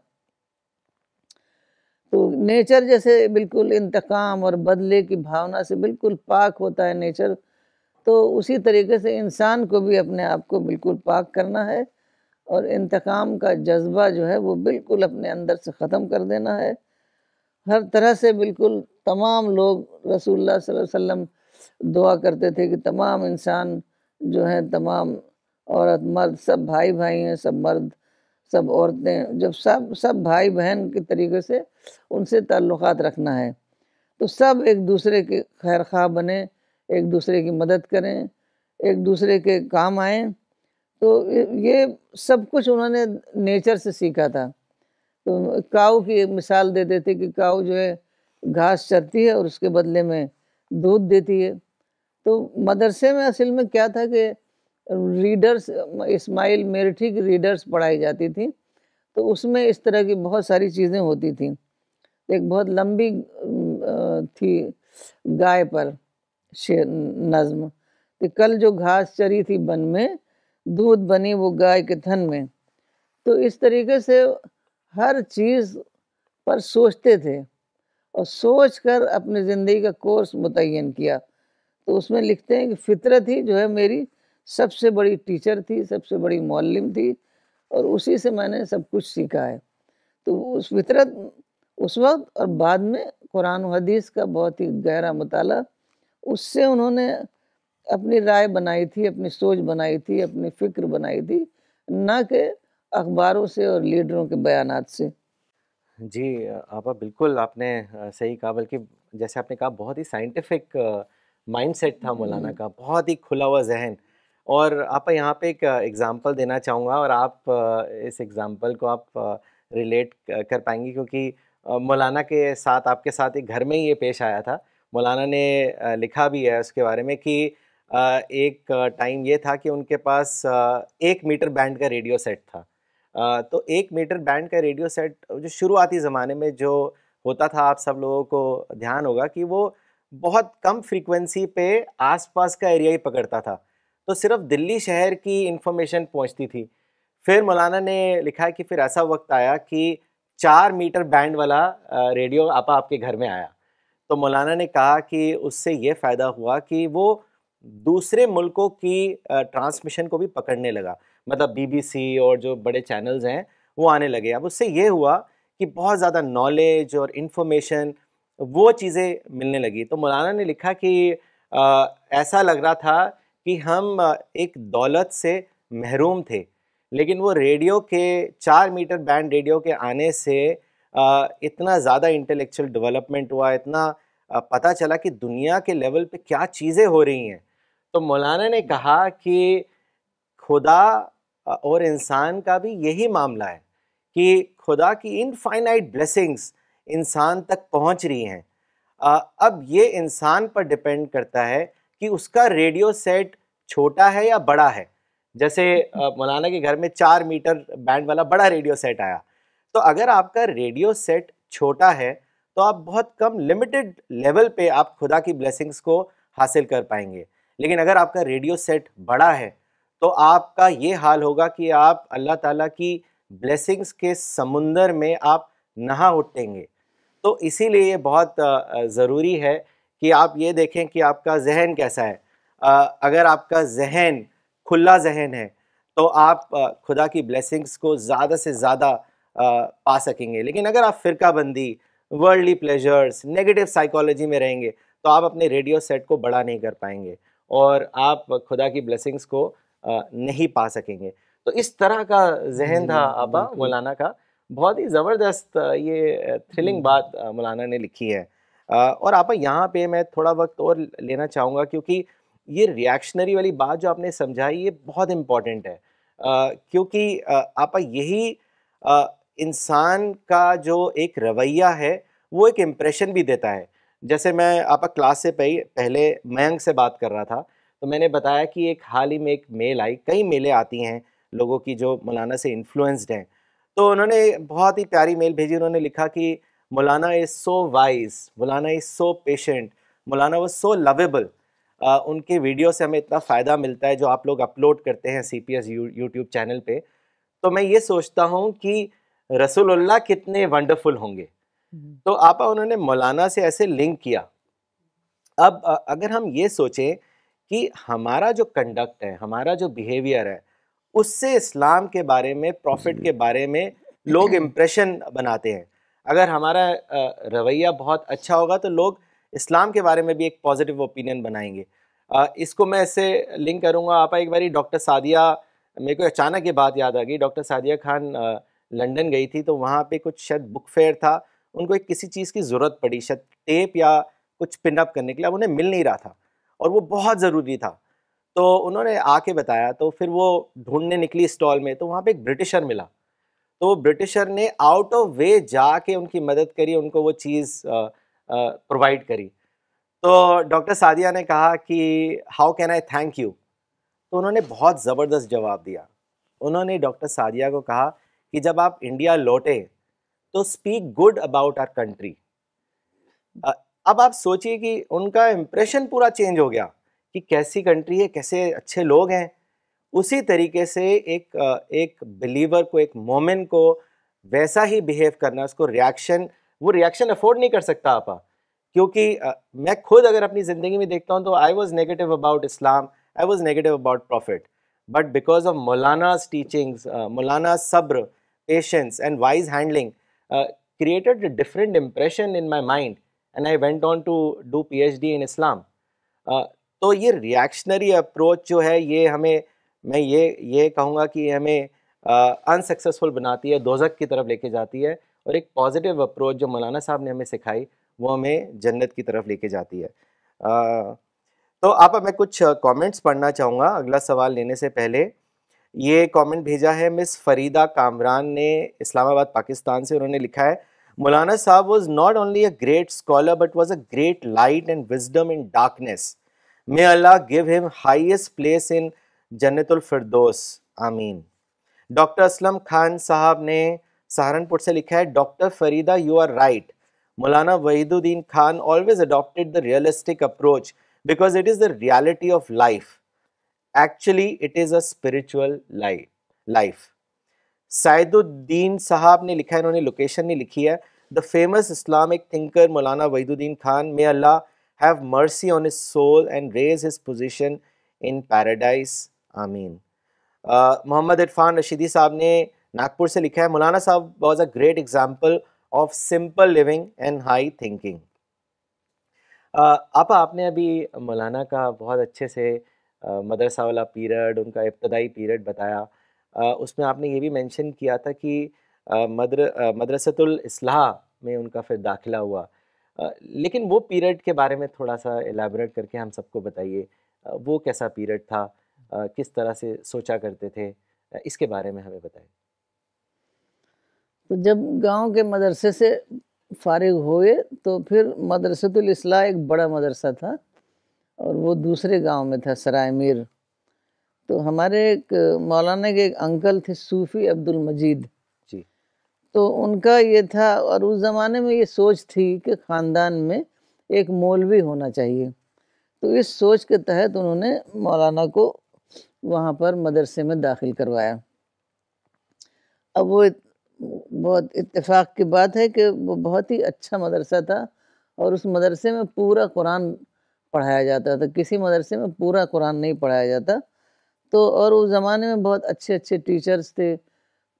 तो नेचर जैसे बिल्कुल इंतकाम और बदले की भावना से बिल्कुल पाक होता है नेचर तो उसी तरीके से इंसान को भी अपने आप को बिल्कुल पाक करना है और इंतकाम का जज्बा जो है वो बिल्कुल अपने अंदर से ख़त्म कर देना है हर तरह से बिल्कुल तमाम लोग रसूल सल्लल्लाहु अलैहि वसल्लम दुआ करते थे कि तमाम इंसान जो है तमाम औरत मर्द सब भाई भाई हैं सब मर्द सब औरतें जब सब सब भाई बहन के तरीके से उनसे ताल्लुकात रखना है तो सब एक दूसरे के खैर खा बने एक दूसरे की मदद करें एक दूसरे के काम आए तो ये सब कुछ उन्होंने नेचर से सीखा था तो काऊ की एक मिसाल देते थे कि काऊ जो है घास चरती है और उसके बदले में दूध देती है तो मदरसे में असल में क्या था कि रीडर्स इस्माइल मेरठी की रीडर्स पढ़ाई जाती थी तो उसमें इस तरह की बहुत सारी चीज़ें होती थी एक बहुत लंबी थी गाय पर शेर नज़म तो कल जो घास चरी थी बन में दूध बनी वो गाय के थन में तो इस तरीके से हर चीज़ पर सोचते थे और सोच कर अपनी ज़िंदगी का कोर्स मुतन किया तो उसमें लिखते हैं कि फितरत ही जो है मेरी सबसे बड़ी टीचर थी सबसे बड़ी मौलम थी और उसी से मैंने सब कुछ सीखा है तो उस फितरत उस वक्त और बाद में कुरान हदीस का बहुत ही गहरा मताल उससे उन्होंने अपनी राय बनाई थी अपनी सोच बनाई थी अपनी फिक्र बनाई थी ना कि अखबारों से और लीडरों के बयान से जी आपा बिल्कुल आपने सही कहा बल्कि जैसे आपने कहा बहुत ही साइंटिफिक माइंडसेट था मौलाना हम्म। का बहुत ही खुला हुआ जहन और आप यहाँ पे एक एग्ज़ाम्पल देना चाहूँगा और आप इस एग्ज़ाम्पल को आप रिलेट कर पाएंगे क्योंकि मौलाना के साथ आपके साथ एक घर में ही ये पेश आया था मौलाना ने लिखा भी है उसके बारे में कि एक टाइम ये था कि उनके पास एक मीटर बैंड का रेडियो सेट था तो एक मीटर बैंड का रेडियो सेट जो शुरुआती ज़माने में जो होता था आप सब लोगों को ध्यान होगा कि वो बहुत कम फ्रीक्वेंसी पे आसपास का एरिया ही पकड़ता था तो सिर्फ दिल्ली शहर की इन्फॉर्मेशन पहुंचती थी फिर मौलाना ने लिखा कि फिर ऐसा वक्त आया कि चार मीटर बैंड वाला रेडियो आपा आपके घर में आया तो मौलाना ने कहा कि उससे ये फ़ायदा हुआ कि वो दूसरे मुल्कों की ट्रांसमिशन को भी पकड़ने लगा मतलब बीबीसी और जो बड़े चैनल्स हैं वो आने लगे अब उससे ये हुआ कि बहुत ज़्यादा नॉलेज और इन्फॉर्मेशन वो चीज़ें मिलने लगी तो मौलाना ने लिखा कि आ, ऐसा लग रहा था कि हम एक दौलत से महरूम थे लेकिन वो रेडियो के चार मीटर बैंड रेडियो के आने से आ, इतना ज़्यादा इंटेलेक्चुअल डेवलपमेंट हुआ इतना आ, पता चला कि दुनिया के लेवल पे क्या चीज़ें हो रही हैं तो मौलाना ने कहा कि खुदा और इंसान का भी यही मामला है कि खुदा की इनफाइनाइट ब्लेसिंग्स इंसान तक पहुंच रही हैं अब ये इंसान पर डिपेंड करता है कि उसका रेडियो सेट छोटा है या बड़ा है जैसे [laughs] मौलाना के घर में चार मीटर बैंड वाला बड़ा रेडियो सेट आया तो अगर आपका रेडियो सेट छोटा है तो आप बहुत कम लिमिटेड लेवल पे आप खुदा की ब्लेसिंग्स को हासिल कर पाएंगे लेकिन अगर आपका रेडियो सेट बड़ा है तो आपका ये हाल होगा कि आप अल्लाह ताला की ब्लेसिंग्स के समुंदर में आप नहा उठेंगे तो इसीलिए ये बहुत ज़रूरी है कि आप ये देखें कि आपका जहन कैसा है अगर आपका जहन खुला जहन है तो आप खुदा की ब्लेसिंग्स को ज़्यादा से ज़्यादा पा सकेंगे लेकिन अगर आप फ़िरकाबंदी वर्ल्डली प्लेजर्स नेगेटिव साइकोलॉजी में रहेंगे तो आप अपने रेडियो सेट को बड़ा नहीं कर पाएंगे और आप खुदा की ब्लेसिंग्स को नहीं पा सकेंगे तो इस तरह का जहन था हम्म, आपा मौलाना का बहुत ही ज़बरदस्त ये थ्रिलिंग बात मौलाना ने लिखी है और आप यहाँ पे मैं थोड़ा वक्त और लेना चाहूँगा क्योंकि ये रिएक्शनरी वाली बात जो आपने समझाई ये बहुत इम्पॉर्टेंट है क्योंकि आपा यही इंसान का जो एक रवैया है वो एक इम्प्रेशन भी देता है जैसे मैं आपा क्लास से पहले मयंक से बात कर रहा था तो मैंने बताया कि एक हाल ही में एक मेल आई कई मेलें आती हैं लोगों की जो मौलाना से इन्फ्लुएंस्ड हैं तो उन्होंने बहुत ही प्यारी मेल भेजी उन्होंने लिखा कि मौलाना इज़ सो वाइज मौलाना इज़ सो पेशेंट मौलाना वो सो लवेबल उनके वीडियो से हमें इतना फ़ायदा मिलता है जो आप लोग अपलोड करते हैं C P S YouTube channel पर तो मैं ये सोचता हूँ कि रसूलुल्लाह कितने वंडरफुल होंगे हम्म। तो आपा उन्होंने मौलाना से ऐसे लिंक किया अब अगर हम ये सोचें कि हमारा जो कंडक्ट है हमारा जो बिहेवियर है उससे इस्लाम के बारे में प्रॉफिट के बारे में लोग इम्प्रेशन [clears throat] बनाते हैं अगर हमारा रवैया बहुत अच्छा होगा तो लोग इस्लाम के बारे में भी एक पॉजिटिव ओपिनियन बनाएंगे इसको मैं इससे लिंक करूँगा आप एक बार डॉक्टर सादिया मेरे को अचानक ये बात याद आ गई डॉक्टर सादिया खान लंदन गई थी तो वहाँ पे कुछ शायद बुक फेयर था उनको एक किसी चीज़ की ज़रूरत पड़ी शायद टेप या कुछ पिनअप करने के लिए अब उन्हें मिल नहीं रहा था और वो बहुत ज़रूरी था तो उन्होंने आके बताया तो फिर वो ढूंढने निकली स्टॉल में तो वहाँ पे एक ब्रिटिशर मिला तो वो ब्रिटिशर ने आउट ऑफ वे जाके उनकी मदद करी उनको वो चीज़ प्रोवाइड करी तो डॉक्टर सादिया ने कहा कि how can I thank you तो उन्होंने बहुत ज़बरदस्त जवाब दिया उन्होंने डॉक्टर सादिया को कहा कि जब आप इंडिया लौटे तो speak good about our country अब आप सोचिए कि उनका इम्प्रेशन पूरा चेंज हो गया कि कैसी कंट्री है कैसे अच्छे लोग हैं उसी तरीके से एक एक बिलीवर को एक मोमिन को वैसा ही बिहेव करना उसको रिएक्शन वो रिएक्शन अफोर्ड नहीं कर सकता आपा क्योंकि आ, मैं खुद अगर अपनी ज़िंदगी में देखता हूँ तो I was negative about Islam I was negative about prophet but because of मौलाना टीचिंग्स मौलाना सब्र patience and wise handling created different impression in my mind and I went on to do P H D in Islam तो ये reactionary approach जो है ये हमें मैं ये ये कहूँगा कि हमें अनसक्सेसफुल बनाती है दोजक की तरफ लेके जाती है और एक पॉजिटिव अप्रोच जो मौलाना साहब ने हमें सिखाई वो हमें जन्नत की तरफ लेके जाती है uh, तो आप मैं कुछ कमेंट्स पढ़ना चाहूँगा अगला सवाल लेने से पहले ये कमेंट भेजा है मिस फरीदा कामरान ने इस्लामाबाद पाकिस्तान से उन्होंने लिखा है मौलाना साहब was not only a great scholar but was a great light and wisdom in darkness may Allah give him highest place in जन्नतुल फिरदोस आमीन डॉक्टर असलम खान साहब ने सहारनपुर से लिखा है doctor Farida you are right मौलाना Wahiduddin Khan always adopted the realistic approach because it is the reality of life actually it is a spiritual life life साहब ने लिखा है इन्होंने लोकेशन नहीं लिखी है द फेमस इस्लामिक थिंकर मौलाना वहीदुद्दीन खान मे अल्लाह have mercy on his soul and raise his position in paradise. Amin. Uh, Muhammad Irfan Rashidi साहब ने नागपुर से लिखा है मौलाना साहब was a great example of simple living and high thinking आप आपने अभी मौलाना का बहुत अच्छे से uh, मदरसा वाला पीरियड उनका इब्तदाई पीरियड बताया uh, उसमें आपने ये भी मेंशन किया था कि uh, मदर uh, मदरसतुल इसलाह में उनका फिर दाखिला हुआ लेकिन वो पीरियड के बारे में थोड़ा सा एलेबरेट करके हम सबको बताइए वो कैसा पीरियड था किस तरह से सोचा करते थे इसके बारे में हमें बताए तो जब गांव के मदरसे से फारिग हुए तो फिर मदरसतुल एक बड़ा मदरसा था और वो दूसरे गांव में था सराय मीर तो हमारे एक मौलाना के एक अंकल थे सूफ़ी अब्दुल मजीद तो उनका ये था और उस ज़माने में ये सोच थी कि ख़ानदान में एक मौलवी होना चाहिए तो इस सोच के तहत उन्होंने मौलाना को वहाँ पर मदरसे में दाखिल करवाया अब वो बहुत इत्तेफाक की बात है कि वो बहुत ही अच्छा मदरसा था और उस मदरसे में पूरा कुरान पढ़ाया जाता था किसी मदरसे में पूरा कुरान नहीं पढ़ाया जाता तो और उस ज़माने में बहुत अच्छे अच्छे टीचर्स थे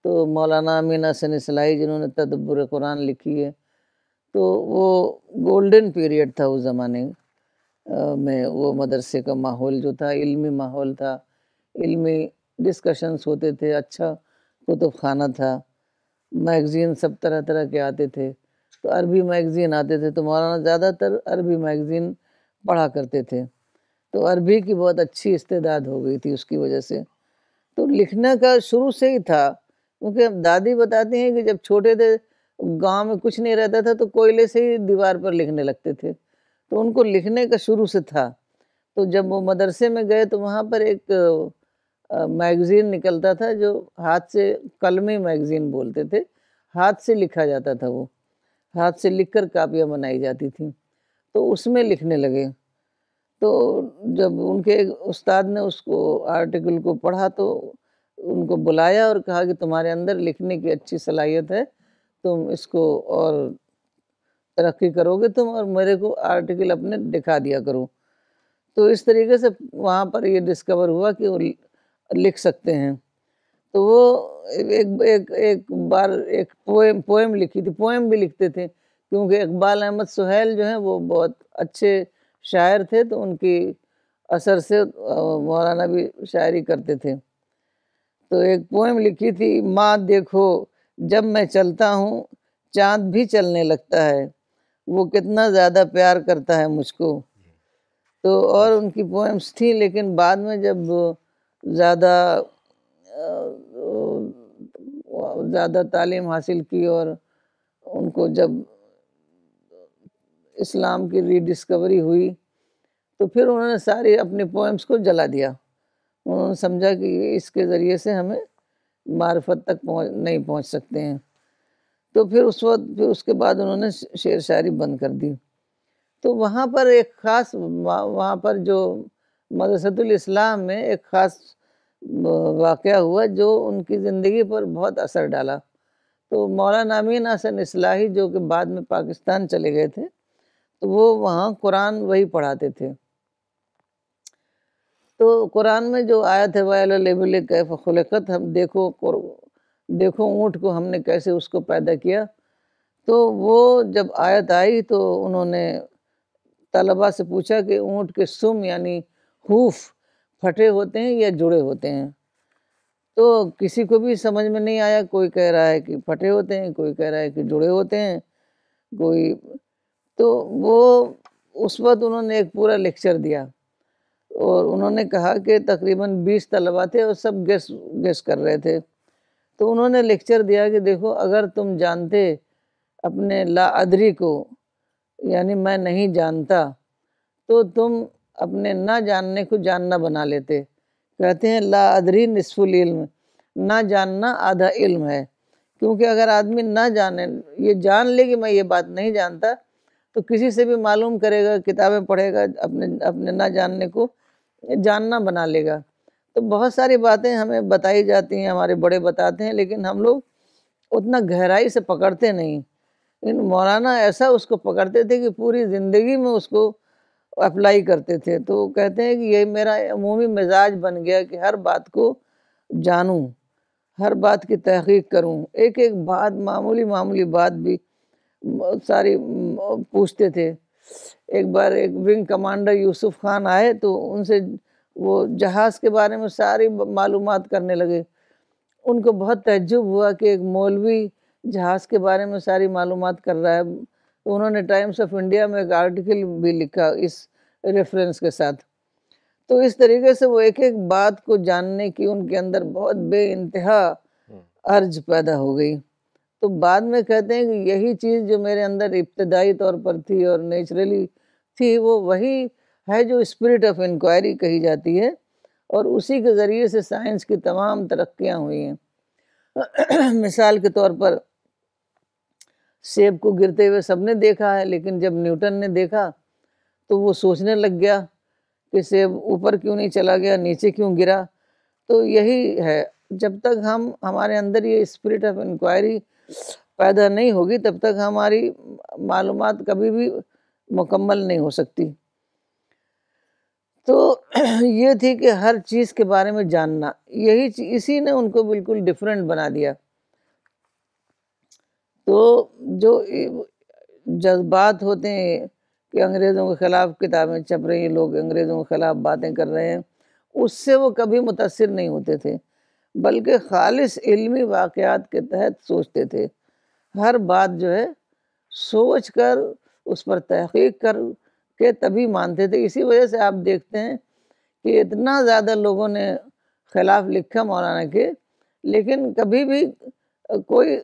तो मौलाना मीना सन सलाई जिन्होंने तदब्बर कुरान लिखी है तो वो गोल्डन पीरियड था उस ज़माने में वो मदरसे का माहौल जो था इल्मी माहौल था इल्मी डिस्कशंस होते थे अच्छा कुतुब खाना था मैगज़ीन सब तरह तरह के आते थे तो अरबी मैगज़ीन आते थे तो मौलाना ज़्यादातर अरबी मैगज़ीन पढ़ा करते थे तो अरबी की बहुत अच्छी इस्तेदाद हो गई थी उसकी वजह से तो लिखने का शुरू से ही था क्योंकि दादी बताती हैं कि जब छोटे थे गांव में कुछ नहीं रहता था तो कोयले से ही दीवार पर लिखने लगते थे तो उनको लिखने का शुरू से था तो जब वो मदरसे में गए तो वहाँ पर एक मैगज़ीन निकलता था जो हाथ से कलमी मैगज़ीन बोलते थे हाथ से लिखा जाता था वो हाथ से लिख कर कापियाँ बनाई जाती थी तो उसमें लिखने लगे तो जब उनके उस्ताद ने उसको आर्टिकल को पढ़ा तो उनको बुलाया और कहा कि तुम्हारे अंदर लिखने की अच्छी सलाहियत है तुम इसको और तरक्की करोगे तुम और मेरे को आर्टिकल अपने दिखा दिया करो तो इस तरीके से वहाँ पर ये डिस्कवर हुआ कि वो लिख सकते हैं तो वो एक एक एक बार एक पोएम पोएम लिखी थी पोएम भी लिखते थे क्योंकि इकबाल अहमद सुहेल जो हैं वो बहुत अच्छे शायर थे तो उनकी असर से मौलाना भी शायरी करते थे तो एक पोएम लिखी थी माँ देखो जब मैं चलता हूँ चाँद भी चलने लगता है वो कितना ज़्यादा प्यार करता है मुझको तो और अच्छा। उनकी पोएम्स थी लेकिन बाद में जब ज़्यादा ज़्यादा तालीम हासिल की और उनको जब इस्लाम की रीडिस्कवरी हुई तो फिर उन्होंने सारी अपने पोएम्स को जला दिया उन्होंने समझा कि इसके ज़रिए से हमें मार्फत तक पहुँच नहीं पहुँच सकते हैं तो फिर उस वक्त फिर उसके बाद उन्होंने शेर शायरी बंद कर दी तो वहाँ पर एक ख़ास वहाँ पर जो मदरसतुल इस्लाम में एक ख़ास वाक़ हुआ जो उनकी ज़िंदगी पर बहुत असर डाला तो मौलाना अमीन हसन असलाही जो कि बाद में पाकिस्तान चले गए थे तो वो वहाँ कुरान वही पढ़ाते थे तो कुरान में जो आयत है वाल कैफ खुलकत हम देखो देखो ऊँट को हमने कैसे उसको पैदा किया तो वो जब आयत आई तो उन्होंने तलबा से पूछा कि ऊँट के सुम यानी हूफ फटे होते हैं या जुड़े होते हैं तो किसी को भी समझ में नहीं आया कोई कह रहा है कि फटे होते हैं कोई कह रहा है कि जुड़े होते हैं कोई तो वो उस वक्त उन्होंने एक पूरा लेक्चर दिया और उन्होंने कहा कि तकरीबन बीस तलबा थे और सब गेस गेस कर रहे थे तो उन्होंने लेक्चर दिया कि देखो अगर तुम जानते अपने अदरी को यानी मैं नहीं जानता तो तुम अपने ना जानने को जानना बना लेते कहते हैं लादरी नसफुल इल्म ना जानना आधा इल्म है क्योंकि अगर आदमी ना जाने ये जान ले कि मैं ये बात नहीं जानता तो किसी से भी मालूम करेगा किताबें पढ़ेगा अपने अपने ना जानने को जानना बना लेगा तो बहुत सारी बातें हमें बताई जाती हैं हमारे बड़े बताते हैं लेकिन हम लोग उतना गहराई से पकड़ते नहीं लेकिन मौलाना ऐसा उसको पकड़ते थे कि पूरी ज़िंदगी में उसको अप्लाई करते थे तो कहते हैं कि ये मेरा अमूमी मिजाज बन गया कि हर बात को जानूं हर बात की तहकीक करूं एक एक बात मामूली मामूली बात भी सारी पूछते थे एक बार एक विंग कमांडर यूसुफ खान आए तो उनसे वो जहाज़ के बारे में सारी मालूम करने लगे उनको बहुत तजुब हुआ कि एक मौलवी जहाज़ के बारे में सारी मालूम कर रहा है तो उन्होंने टाइम्स ऑफ इंडिया में एक आर्टिकल भी लिखा इस रेफरेंस के साथ तो इस तरीके से वो एक एक बात को जानने की उनके अंदर बहुत बे इंतहा हम्म। अर्ज पैदा हो गई तो बाद में कहते हैं कि यही चीज़ जो मेरे अंदर इब्तदाई तौर पर थी और नेचुरली थी वो वही है जो स्पिरिट ऑफ इंक्वायरी कही जाती है और उसी के ज़रिए से साइंस की तमाम तरक्याँ हुई हैं [clears throat] मिसाल के तौर पर सेब को गिरते हुए सबने देखा है लेकिन जब न्यूटन ने देखा तो वो सोचने लग गया कि सेब ऊपर क्यों नहीं चला गया नीचे क्यों गिरा तो यही है जब तक हम हमारे अंदर ये स्पिरिट ऑफ इंक्वायरी पैदा नहीं होगी तब तक हमारी मालूम कभी भी मुकम्मल नहीं हो सकती तो [clears throat] ये थी कि हर चीज़ के बारे में जानना यही इसी ने उनको बिल्कुल डिफरेंट बना दिया तो जो जज्बात होते हैं कि अंग्रेज़ों के ख़िलाफ़ किताबें छप रही हैं लोग अंग्रेज़ों के ख़िलाफ़ बातें कर रहे हैं उससे वो कभी मुतासर नहीं होते थे बल्कि खालिस इल्मी वाक़ात के तहत सोचते थे हर बात जो है सोच कर उस पर तहकीक कर के तभी मानते थे इसी वजह से आप देखते हैं कि इतना ज़्यादा लोगों ने खिलाफ लिखा मौलाना के लेकिन कभी भी कोई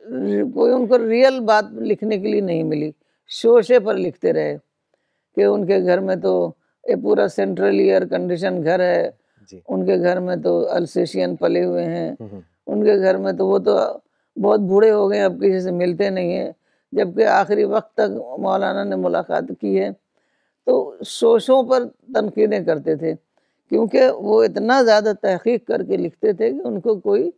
कोई उनको रियल बात लिखने के लिए नहीं मिली शोशे पर लिखते रहे कि उनके घर में तो ये पूरा सेंट्रल एयर कंडीशन घर है उनके घर में तो अल्सेशियन पले हुए हैं हम्म, हम्म। उनके घर में तो वो तो बहुत बूढ़े हो गए अब किसी से मिलते नहीं हैं जबकि आखिरी वक्त तक मौलाना ने मुलाकात की है तो सोशों पर तनकीदें करते थे क्योंकि वो इतना ज़्यादा तहकीक करके लिखते थे कि उनको कोई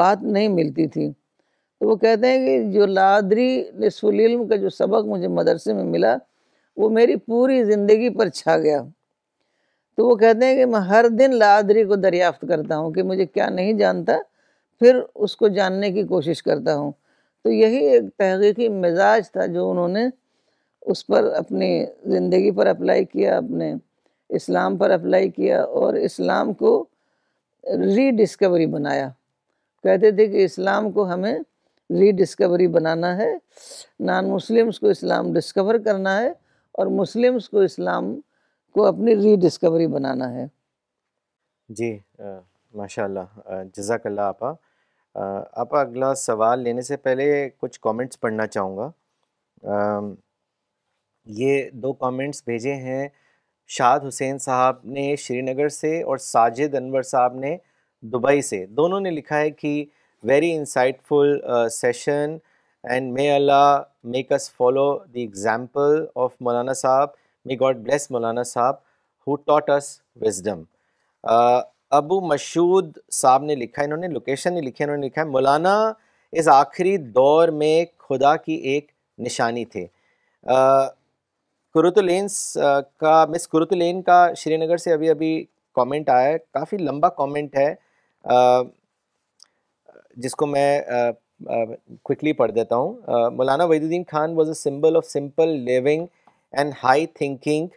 बात नहीं मिलती थी तो वो कहते हैं कि जो लादरी नसफ़ुलम का जो सबक मुझे मदरसे में मिला वो मेरी पूरी ज़िंदगी पर छा गया तो वो कहते हैं कि मैं हर दिन लादरी को दरियाफ्त करता हूँ कि मुझे क्या नहीं जानता फिर उसको जानने की कोशिश करता हूँ तो यही एक तहकी मिजाज था जो उन्होंने उस पर अपनी ज़िंदगी पर अप्लाई किया अपने इस्लाम पर अप्लाई किया और इस्लाम को रीडिस्कवरी बनाया कहते थे कि इस्लाम को हमें रीडिस्कवरी बनाना है नॉन मुस्लिम्स को इस्लाम डिस्कवर करना है और मुस्लिम्स को इस्लाम को अपनी रीडिस्कवरी बनाना है जी माशाल्लाह जजाकल्ला आपा आप अगला सवाल लेने से पहले कुछ कमेंट्स पढ़ना चाहूँगा ये दो कमेंट्स भेजे हैं शाद हुसैन साहब ने श्रीनगर से और साजिद अनवर साहब ने दुबई से दोनों ने लिखा है कि very insightful session and may Allah make us follow the example of मौलाना साहब मे गॉड ब्लेस मौलाना साहब who taught us wisdom Abu Mashhood साहब ने लिखा इन्होंने लोकेशन नहीं लिखी इन्होंने लिखा है मौलाना इस आखिरी दौर में खुदा की एक निशानी थे कुरुतुलेन्स का मिस कुरुतुलेन का श्रीनगर से अभी अभी कमेंट आया है काफ़ी लंबा कमेंट है आ, जिसको मैं क्विकली पढ़ देता हूँ Maulana Wahiduddin Khan was a symbol of simple living and high thinking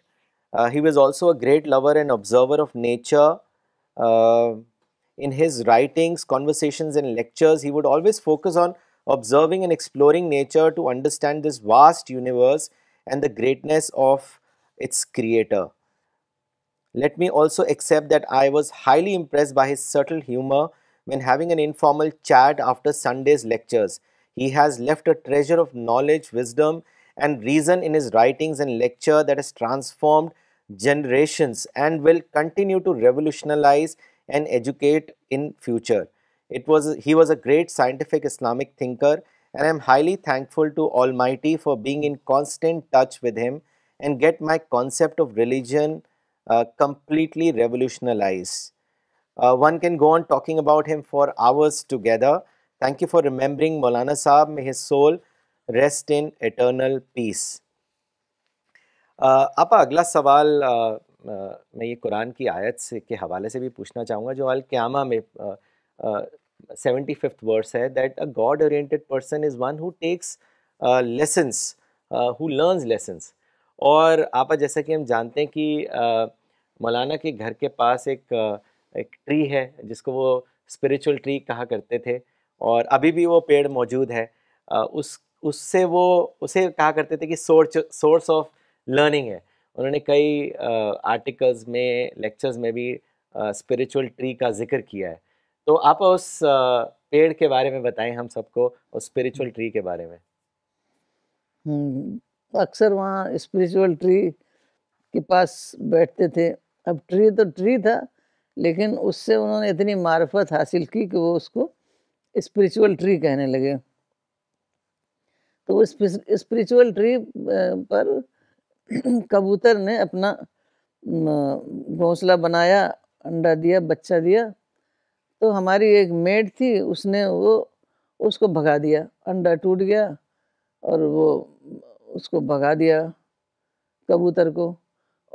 he was also a great lover and observer of nature Uh, in his writings, conversations and lectures, he would always focus on observing and exploring nature to understand this vast universe and the greatness of its creator. Let me also accept that I was highly impressed by his subtle humor when having an informal chat after Sunday's lectures. He has left a treasure of knowledge, wisdom and reason in his writings and lecture that has transformed generations and will continue to revolutionize and educate in future. It was he was a great scientific Islamic thinker and I am highly thankful to Almighty for being in constant touch with him and get my concept of religion uh, completely revolutionized. Uh, one can go on talking about him for hours together. Thank you for remembering Maulana Saab. May his soul rest in eternal peace. आपा अगला सवाल आ, आ, मैं ये कुरान की आयत से के हवाले से भी पूछना चाहूँगा जो अलक्यामा में सेवेंटी फिफ्थ वर्स है that a God oriented person is one who takes lessons who learns lessons और आपा जैसा कि हम जानते हैं कि मौलाना के घर के पास एक एक ट्री है जिसको वो स्पिरिचुअल ट्री कहा करते थे और अभी भी वो पेड़ मौजूद है उस उससे वो उसे कहा करते थे कि सोर्स सोर्स ऑफ लर्निंग है उन्होंने कई आर्टिकल्स में लेक्चर्स में भी स्पिरिचुअल ट्री का जिक्र किया है तो आप उस पेड़ के बारे में बताएं हम सबको उस स्पिरिचुअल ट्री के बारे में हम्म, अक्सर वहाँ स्पिरिचुअल ट्री के पास बैठते थे अब ट्री तो ट्री था लेकिन उससे उन्होंने इतनी मार्फत हासिल की कि वो उसको स्पिरिचुअल ट्री कहने लगे तो वो स्पिरिचुअल ट्री पर कबूतर ने अपना घोंसला बनाया अंडा दिया बच्चा दिया तो हमारी एक मेड थी उसने वो उसको भगा दिया अंडा टूट गया और वो उसको भगा दिया कबूतर को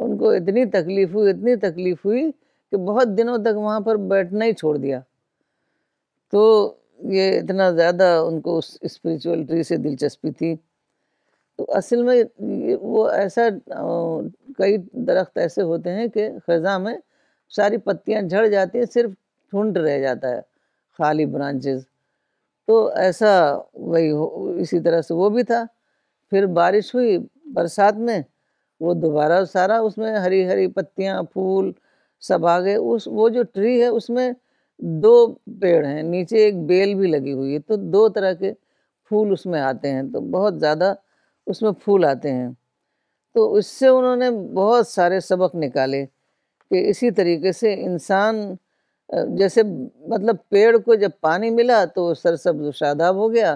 उनको इतनी तकलीफ़ हुई इतनी तकलीफ़ हुई कि बहुत दिनों तक वहाँ पर बैठना ही छोड़ दिया तो ये इतना ज़्यादा उनको उस स्पिरिचुअलिटी से दिलचस्पी थी तो असल में वो ऐसा कई दरख्त ऐसे होते हैं कि खज़ा में सारी पत्तियां झड़ जाती हैं सिर्फ ठुंड रह जाता है खाली ब्रांचेस तो ऐसा वही इसी तरह से वो भी था फिर बारिश हुई बरसात में वो दोबारा सारा उसमें हरी हरी पत्तियां फूल सब आ गए उस वो जो ट्री है उसमें दो पेड़ हैं नीचे एक बेल भी लगी हुई है तो दो तरह के फूल उसमें आते हैं तो बहुत ज़्यादा उसमें फूल आते हैं तो उससे उन्होंने बहुत सारे सबक निकाले कि इसी तरीके से इंसान जैसे मतलब पेड़ को जब पानी मिला तो सरसब्ज शादाब हो गया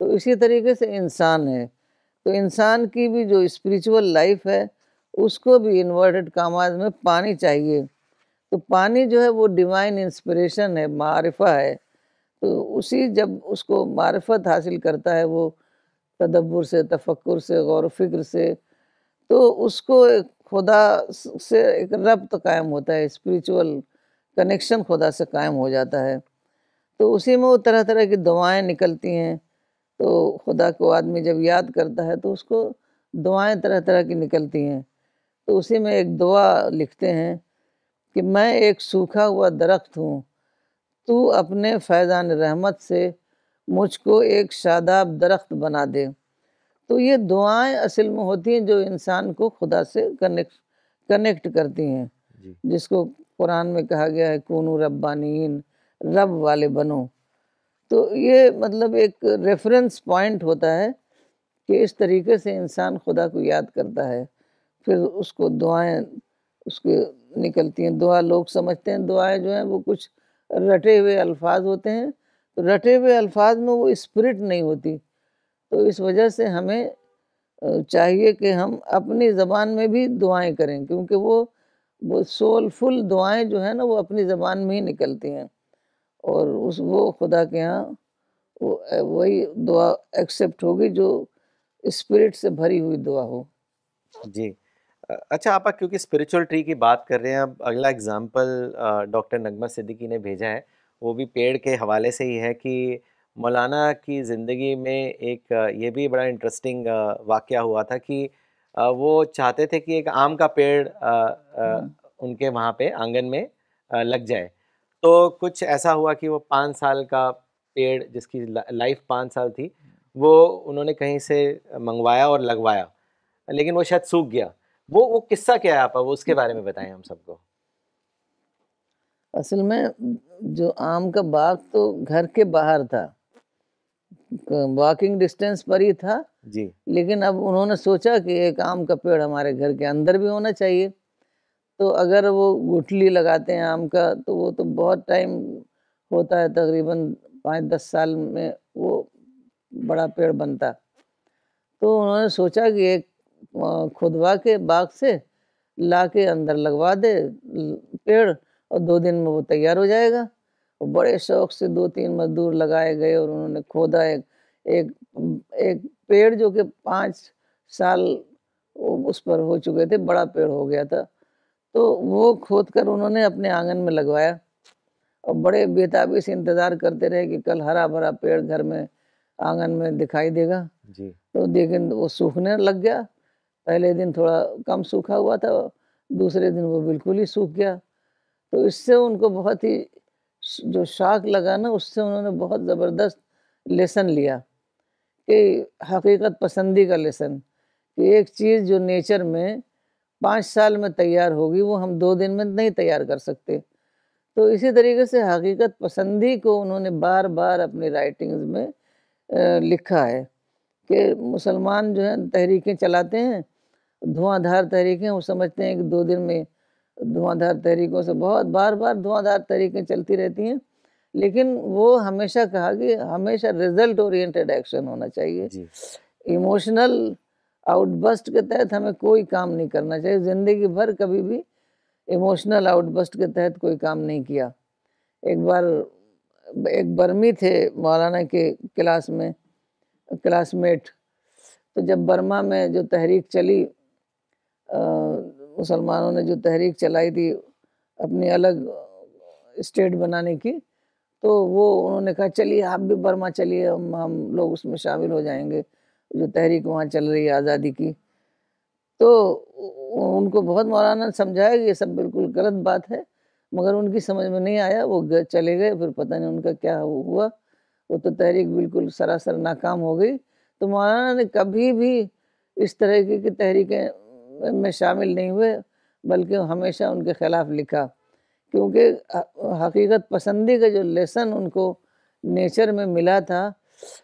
तो इसी तरीके से इंसान है तो इंसान की भी जो स्पिरिचुअल लाइफ है उसको भी इन्वर्टेड कामाज में पानी चाहिए तो पानी जो है वो डिवाइन इंस्पिरेशन है मारफा है तो उसी जब उसको मारफत हासिल करता है वो तदब्बर से तफक्र से गौर फिक्र से तो उसको एक खुदा से एक रब्त कायम होता है स्पिरिचुअल कनेक्शन खुदा से कायम हो जाता है तो उसी में वो तरह तरह की दुआएं निकलती हैं तो खुदा को आदमी जब याद करता है तो उसको दुआएं तरह तरह की निकलती हैं तो उसी में एक दुआ लिखते हैं कि मैं एक सूखा हुआ दरख्त हूँ तू अपने फैज़ान रहमत से मुझको एक शादाब दरख्त बना दे तो ये दुआएं असल में होती हैं जो इंसान को खुदा से कनेक्ट कनेक्ट करती हैं जिसको कुरान में कहा गया है कौन रब्बानीन रब वाले बनो तो ये मतलब एक रेफरेंस पॉइंट होता है कि इस तरीके से इंसान खुदा को याद करता है फिर उसको दुआएं उसके निकलती हैं दुआ लोग समझते हैं दुआएं जो हैं वो कुछ रटे हुए अल्फाज होते हैं रटे हुए अल्फाज में वो स्पिरिट नहीं होती तो इस वजह से हमें चाहिए कि हम अपनी ज़बान में भी दुआएं करें क्योंकि वो वो सोलफुल दुआएं जो है ना वो अपनी ज़बान में ही निकलती हैं और उस वो खुदा के यहाँ वो वही दुआ एक्सेप्ट होगी जो स्पिरिट से भरी हुई दुआ हो जी अच्छा आप क्योंकि स्पिरिचुअल ट्री की बात कर रहे हैं अब अगला एग्जाम्पल डॉक्टर नगमा सिद्दीकी ने भेजा है वो भी पेड़ के हवाले से ही है कि मौलाना की ज़िंदगी में एक ये भी बड़ा इंटरेस्टिंग वाक़ हुआ था कि वो चाहते थे कि एक आम का पेड़ हम्म। उनके वहाँ पे आंगन में लग जाए तो कुछ ऐसा हुआ कि वो पाँच साल का पेड़ जिसकी लाइफ पाँच साल थी वो उन्होंने कहीं से मंगवाया और लगवाया लेकिन वो शायद सूख गया वो वो किस्सा क्या है आप वो उसके बारे में बताएं हम सबको असल में जो आम का बाग तो घर के बाहर था वॉकिंग डिस्टेंस पर ही था जी लेकिन अब उन्होंने सोचा कि एक आम का पेड़ हमारे घर के अंदर भी होना चाहिए तो अगर वो गुठली लगाते हैं आम का तो वो तो बहुत टाइम होता है तकरीबन पाँच दस साल में वो बड़ा पेड़ बनता तो उन्होंने सोचा कि एक खुदवा के बाग से ला के अंदर लगवा दे पेड़ और दो दिन में वो तैयार हो जाएगा और बड़े शौक से दो तीन मजदूर लगाए गए और उन्होंने खोदा एक एक एक पेड़ जो कि पाँच साल उस पर हो चुके थे बड़ा पेड़ हो गया था तो वो खोद कर उन्होंने अपने आंगन में लगवाया और बड़े बेताबी से इंतज़ार करते रहे कि कल हरा भरा पेड़ घर में आंगन में दिखाई देगा जी। तो लेकिन वो सूखने लग गया पहले दिन थोड़ा कम सूखा हुआ था दूसरे दिन वो बिल्कुल ही सूख गया तो इससे उनको बहुत ही जो शाक लगा ना उससे उन्होंने बहुत ज़बरदस्त लेसन लिया कि हकीकत पसंदी का लेसन कि एक चीज़ जो नेचर में पाँच साल में तैयार होगी वो हम दो दिन में नहीं तैयार कर सकते तो इसी तरीके से हकीकत पसंदी को उन्होंने बार बार अपनी राइटिंग्स में लिखा है कि मुसलमान जो है तहरीकें चलाते हैं धुआंधार तहरीकें वो समझते हैं कि दो दिन में धुआंधार तरीकों से बहुत बार बार धुआंधार तहरीकें चलती रहती हैं लेकिन वो हमेशा कहा कि हमेशा रिजल्ट ओरिएंटेड एक्शन होना चाहिए इमोशनल आउटबस्ट के तहत हमें कोई काम नहीं करना चाहिए ज़िंदगी भर कभी भी इमोशनल आउटबस्ट के तहत कोई काम नहीं किया एक बार एक बर्मी थे मौलाना के क्लास में क्लासमेट तो जब बर्मा में जो तहरीक चली आ, मुसलमानों ने जो तहरीक चलाई थी अपनी अलग स्टेट बनाने की तो वो उन्होंने कहा चलिए आप भी बर्मा चलिए हम हम लोग उसमें शामिल हो जाएंगे जो तहरीक वहाँ चल रही है आज़ादी की तो उनको बहुत मौलाना समझाया कि ये सब बिल्कुल गलत बात है मगर उनकी समझ में नहीं आया वो चले गए फिर पता नहीं उनका क्या हुआ वो तो तहरीक बिल्कुल सरासर नाकाम हो गई तो मौलाना ने कभी भी इस तरह की तहरीकें में शामिल नहीं हुए बल्कि हमेशा उनके ख़िलाफ़ लिखा क्योंकि हकीकत पसंदी का जो लेसन उनको नेचर में मिला था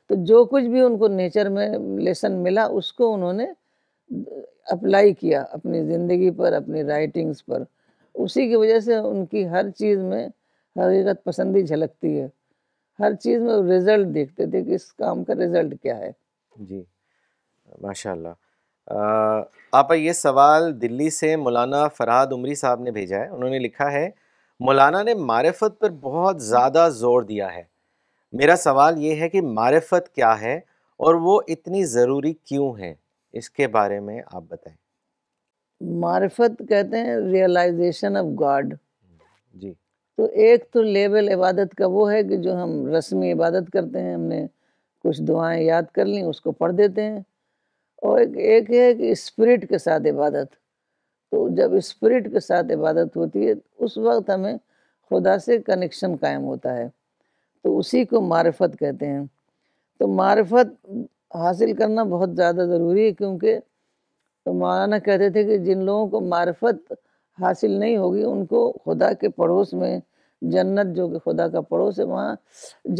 तो जो कुछ भी उनको नेचर में लेसन मिला उसको उन्होंने अप्लाई किया अपनी ज़िंदगी पर अपनी राइटिंग्स पर उसी की वजह से उनकी हर चीज़ में हकीकत पसंदी झलकती है हर चीज़ में रिज़ल्ट देखते थे कि इस काम का रिज़ल्ट क्या है जी माशाल्लाह आपा ये सवाल दिल्ली से मौलाना फरहाद उमरी साहब ने भेजा है उन्होंने लिखा है मौलाना ने मारफत पर बहुत ज़्यादा ज़ोर दिया है मेरा सवाल ये है कि मारफत क्या है और वो इतनी ज़रूरी क्यों है इसके बारे में आप बताएं मारफत कहते हैं रियलाइजेशन ऑफ गॉड जी तो एक तो लेवल इबादत का वो है कि जो हम रस्मी इबादत करते हैं हमने कुछ दुआएं याद कर ली उसको पढ़ देते हैं और एक एक है कि स्पिरिट के साथ इबादत तो जब स्पिरिट के साथ इबादत होती है उस वक्त हमें खुदा से कनेक्शन कायम होता है तो उसी को मारफत कहते हैं तो मारफत हासिल करना बहुत ज़्यादा ज़रूरी है क्योंकि तो मौलाना कहते थे कि जिन लोगों को मारफत हासिल नहीं होगी उनको खुदा के पड़ोस में जन्नत जो कि खुदा का पड़ोस है वहाँ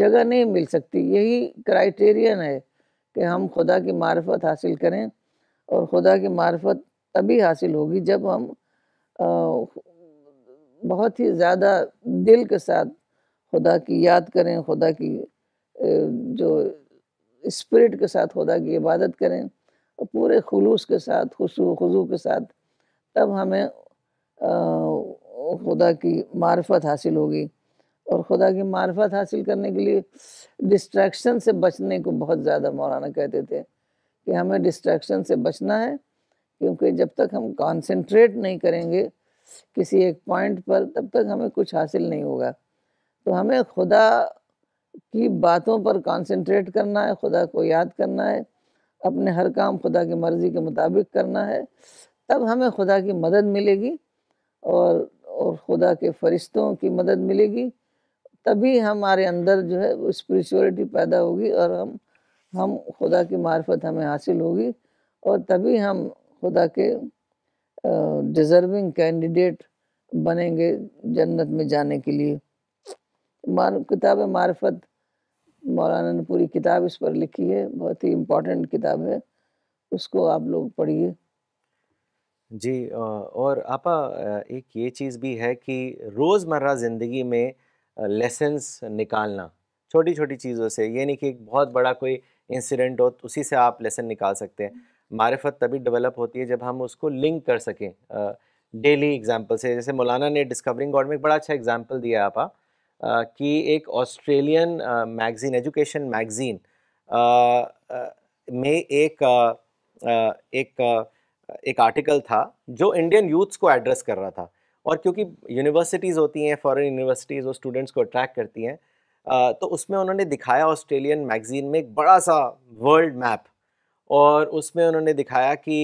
जगह नहीं मिल सकती यही क्राइटेरियन है कि हम खुदा की मार्फत हासिल करें और खुदा की मार्फत तभी हासिल होगी जब हम बहुत ही ज़्यादा दिल के साथ खुदा की याद करें खुदा की जो स्पिरिट के साथ खुदा की इबादत करें और पूरे खलूस के साथ खसू खजू के साथ तब हमें खुदा की मार्फत हासिल होगी और खुदा की मार्फत हासिल करने के लिए डिस्ट्रैक्शन से बचने को बहुत ज़्यादा मौलाना कहते थे कि हमें डिस्ट्रैक्शन से बचना है क्योंकि जब तक हम कॉन्सेंट्रेट नहीं करेंगे किसी एक पॉइंट पर तब तक हमें कुछ हासिल नहीं होगा तो हमें खुदा की बातों पर कॉन्सेंट्रेट करना है खुदा को याद करना है अपने हर काम खुदा की मर्ज़ी के मुताबिक करना है तब हमें खुदा की मदद मिलेगी और और खुदा के फरिश्तों की मदद मिलेगी तभी हमारे अंदर जो है स्पिरिचुअलिटी पैदा होगी और हम हम खुदा की मार्फत हमें हासिल होगी और तभी हम खुदा के डिज़र्विंग कैंडिडेट बनेंगे जन्नत में जाने के लिए मार किताब मार्फत मौलाना ने पूरी किताब इस पर लिखी है बहुत ही इम्पोर्टेंट किताब है उसको आप लोग पढ़िए जी और आपा एक ये चीज़ भी है कि रोज़मर्रा ज़िंदगी में लेसन्स निकालना छोटी छोटी चीज़ों से ये नहीं कि एक बहुत बड़ा कोई इंसिडेंट हो तो उसी से आप लेसन निकाल सकते हैं मार्फत तभी डेवलप होती है जब हम उसको लिंक कर सकें डेली एग्जाम्पल से जैसे मौलाना ने डिस्कवरिंग गॉड में एक बड़ा अच्छा एग्जाम्पल दिया आपा कि एक ऑस्ट्रेलियन मैगज़ीन एजुकेशन मैगज़ीन में एक आ, एक आ, एक आर्टिकल था जो इंडियन यूथ्स को एड्रेस कर रहा था और क्योंकि यूनिवर्सिटीज़ होती हैं फॉरेन यूनिवर्सिटीज़ वो स्टूडेंट्स को अट्रैक्ट करती हैं तो उसमें उन्होंने दिखाया ऑस्ट्रेलियन मैगज़ीन में एक बड़ा सा वर्ल्ड मैप और उसमें उन्होंने दिखाया कि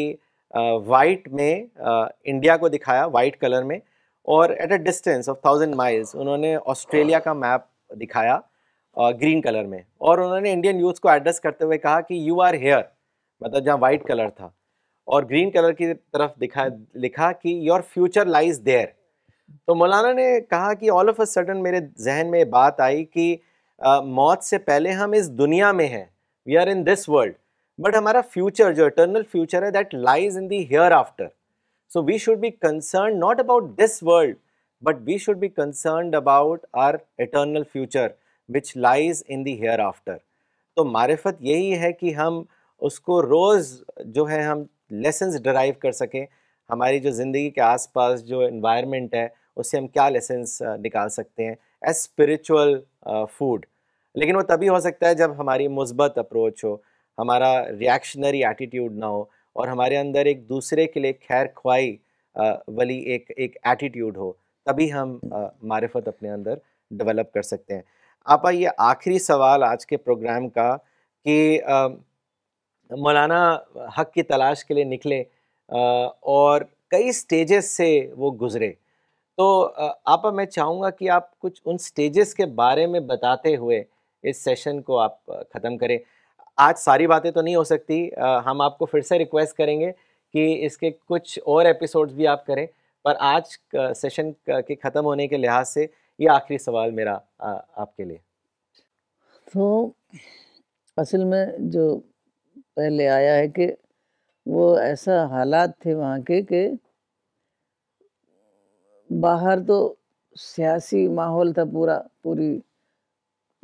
वाइट में इंडिया को दिखाया वाइट कलर में और at a distance of thousand miles उन्होंने ऑस्ट्रेलिया का मैप दिखाया ग्रीन कलर में और उन्होंने इंडियन यूथ को एड्रेस करते हुए कहा कि यू आर हेयर मतलब जहाँ वाइट कलर था और ग्रीन कलर की तरफ दिखा लिखा कि योर फ्यूचर लाइज देयर तो मौलाना ने कहा कि ऑल ऑफ अ सडन मेरे जहन में बात आई कि आ, मौत से पहले हम इस दुनिया में हैं we are in this world but हमारा फ्यूचर जो इटर्नल फ्यूचर है that lies in the hereafter so we should be concern not about this world but we should be concern about our eternal future which lies in the hereafter तो मारफत यही है कि हम उसको रोज़ जो है हम लेसन डराइव कर सकें हमारी जो ज़िंदगी के आसपास जो इन्वायरमेंट है उससे हम क्या लेसन्स निकाल सकते हैं एज स्परिचुअल फूड लेकिन वो तभी हो सकता है जब हमारी मुस्बत अप्रोच हो हमारा रिएक्शनरी एटीट्यूड ना हो और हमारे अंदर एक दूसरे के लिए खैर ख्वाई वाली एक एक एटीट्यूड हो तभी हम मारफत अपने अंदर डेवलप कर सकते हैं आपका ये आखिरी सवाल आज के प्रोग्राम का कि मौलाना हक की तलाश के लिए निकले और कई स्टेजेस से वो गुज़रे तो आप मैं चाहूँगा कि आप कुछ उन स्टेजेस के बारे में बताते हुए इस सेशन को आप ख़त्म करें आज सारी बातें तो नहीं हो सकती हम आपको फिर से रिक्वेस्ट करेंगे कि इसके कुछ और एपिसोड्स भी आप करें पर आज सेशन के ख़त्म होने के लिहाज से ये आखिरी सवाल मेरा आपके लिए तो असल में जो पहले आया है कि वो ऐसा हालात थे वहाँ के कि बाहर तो सियासी माहौल था पूरा पूरी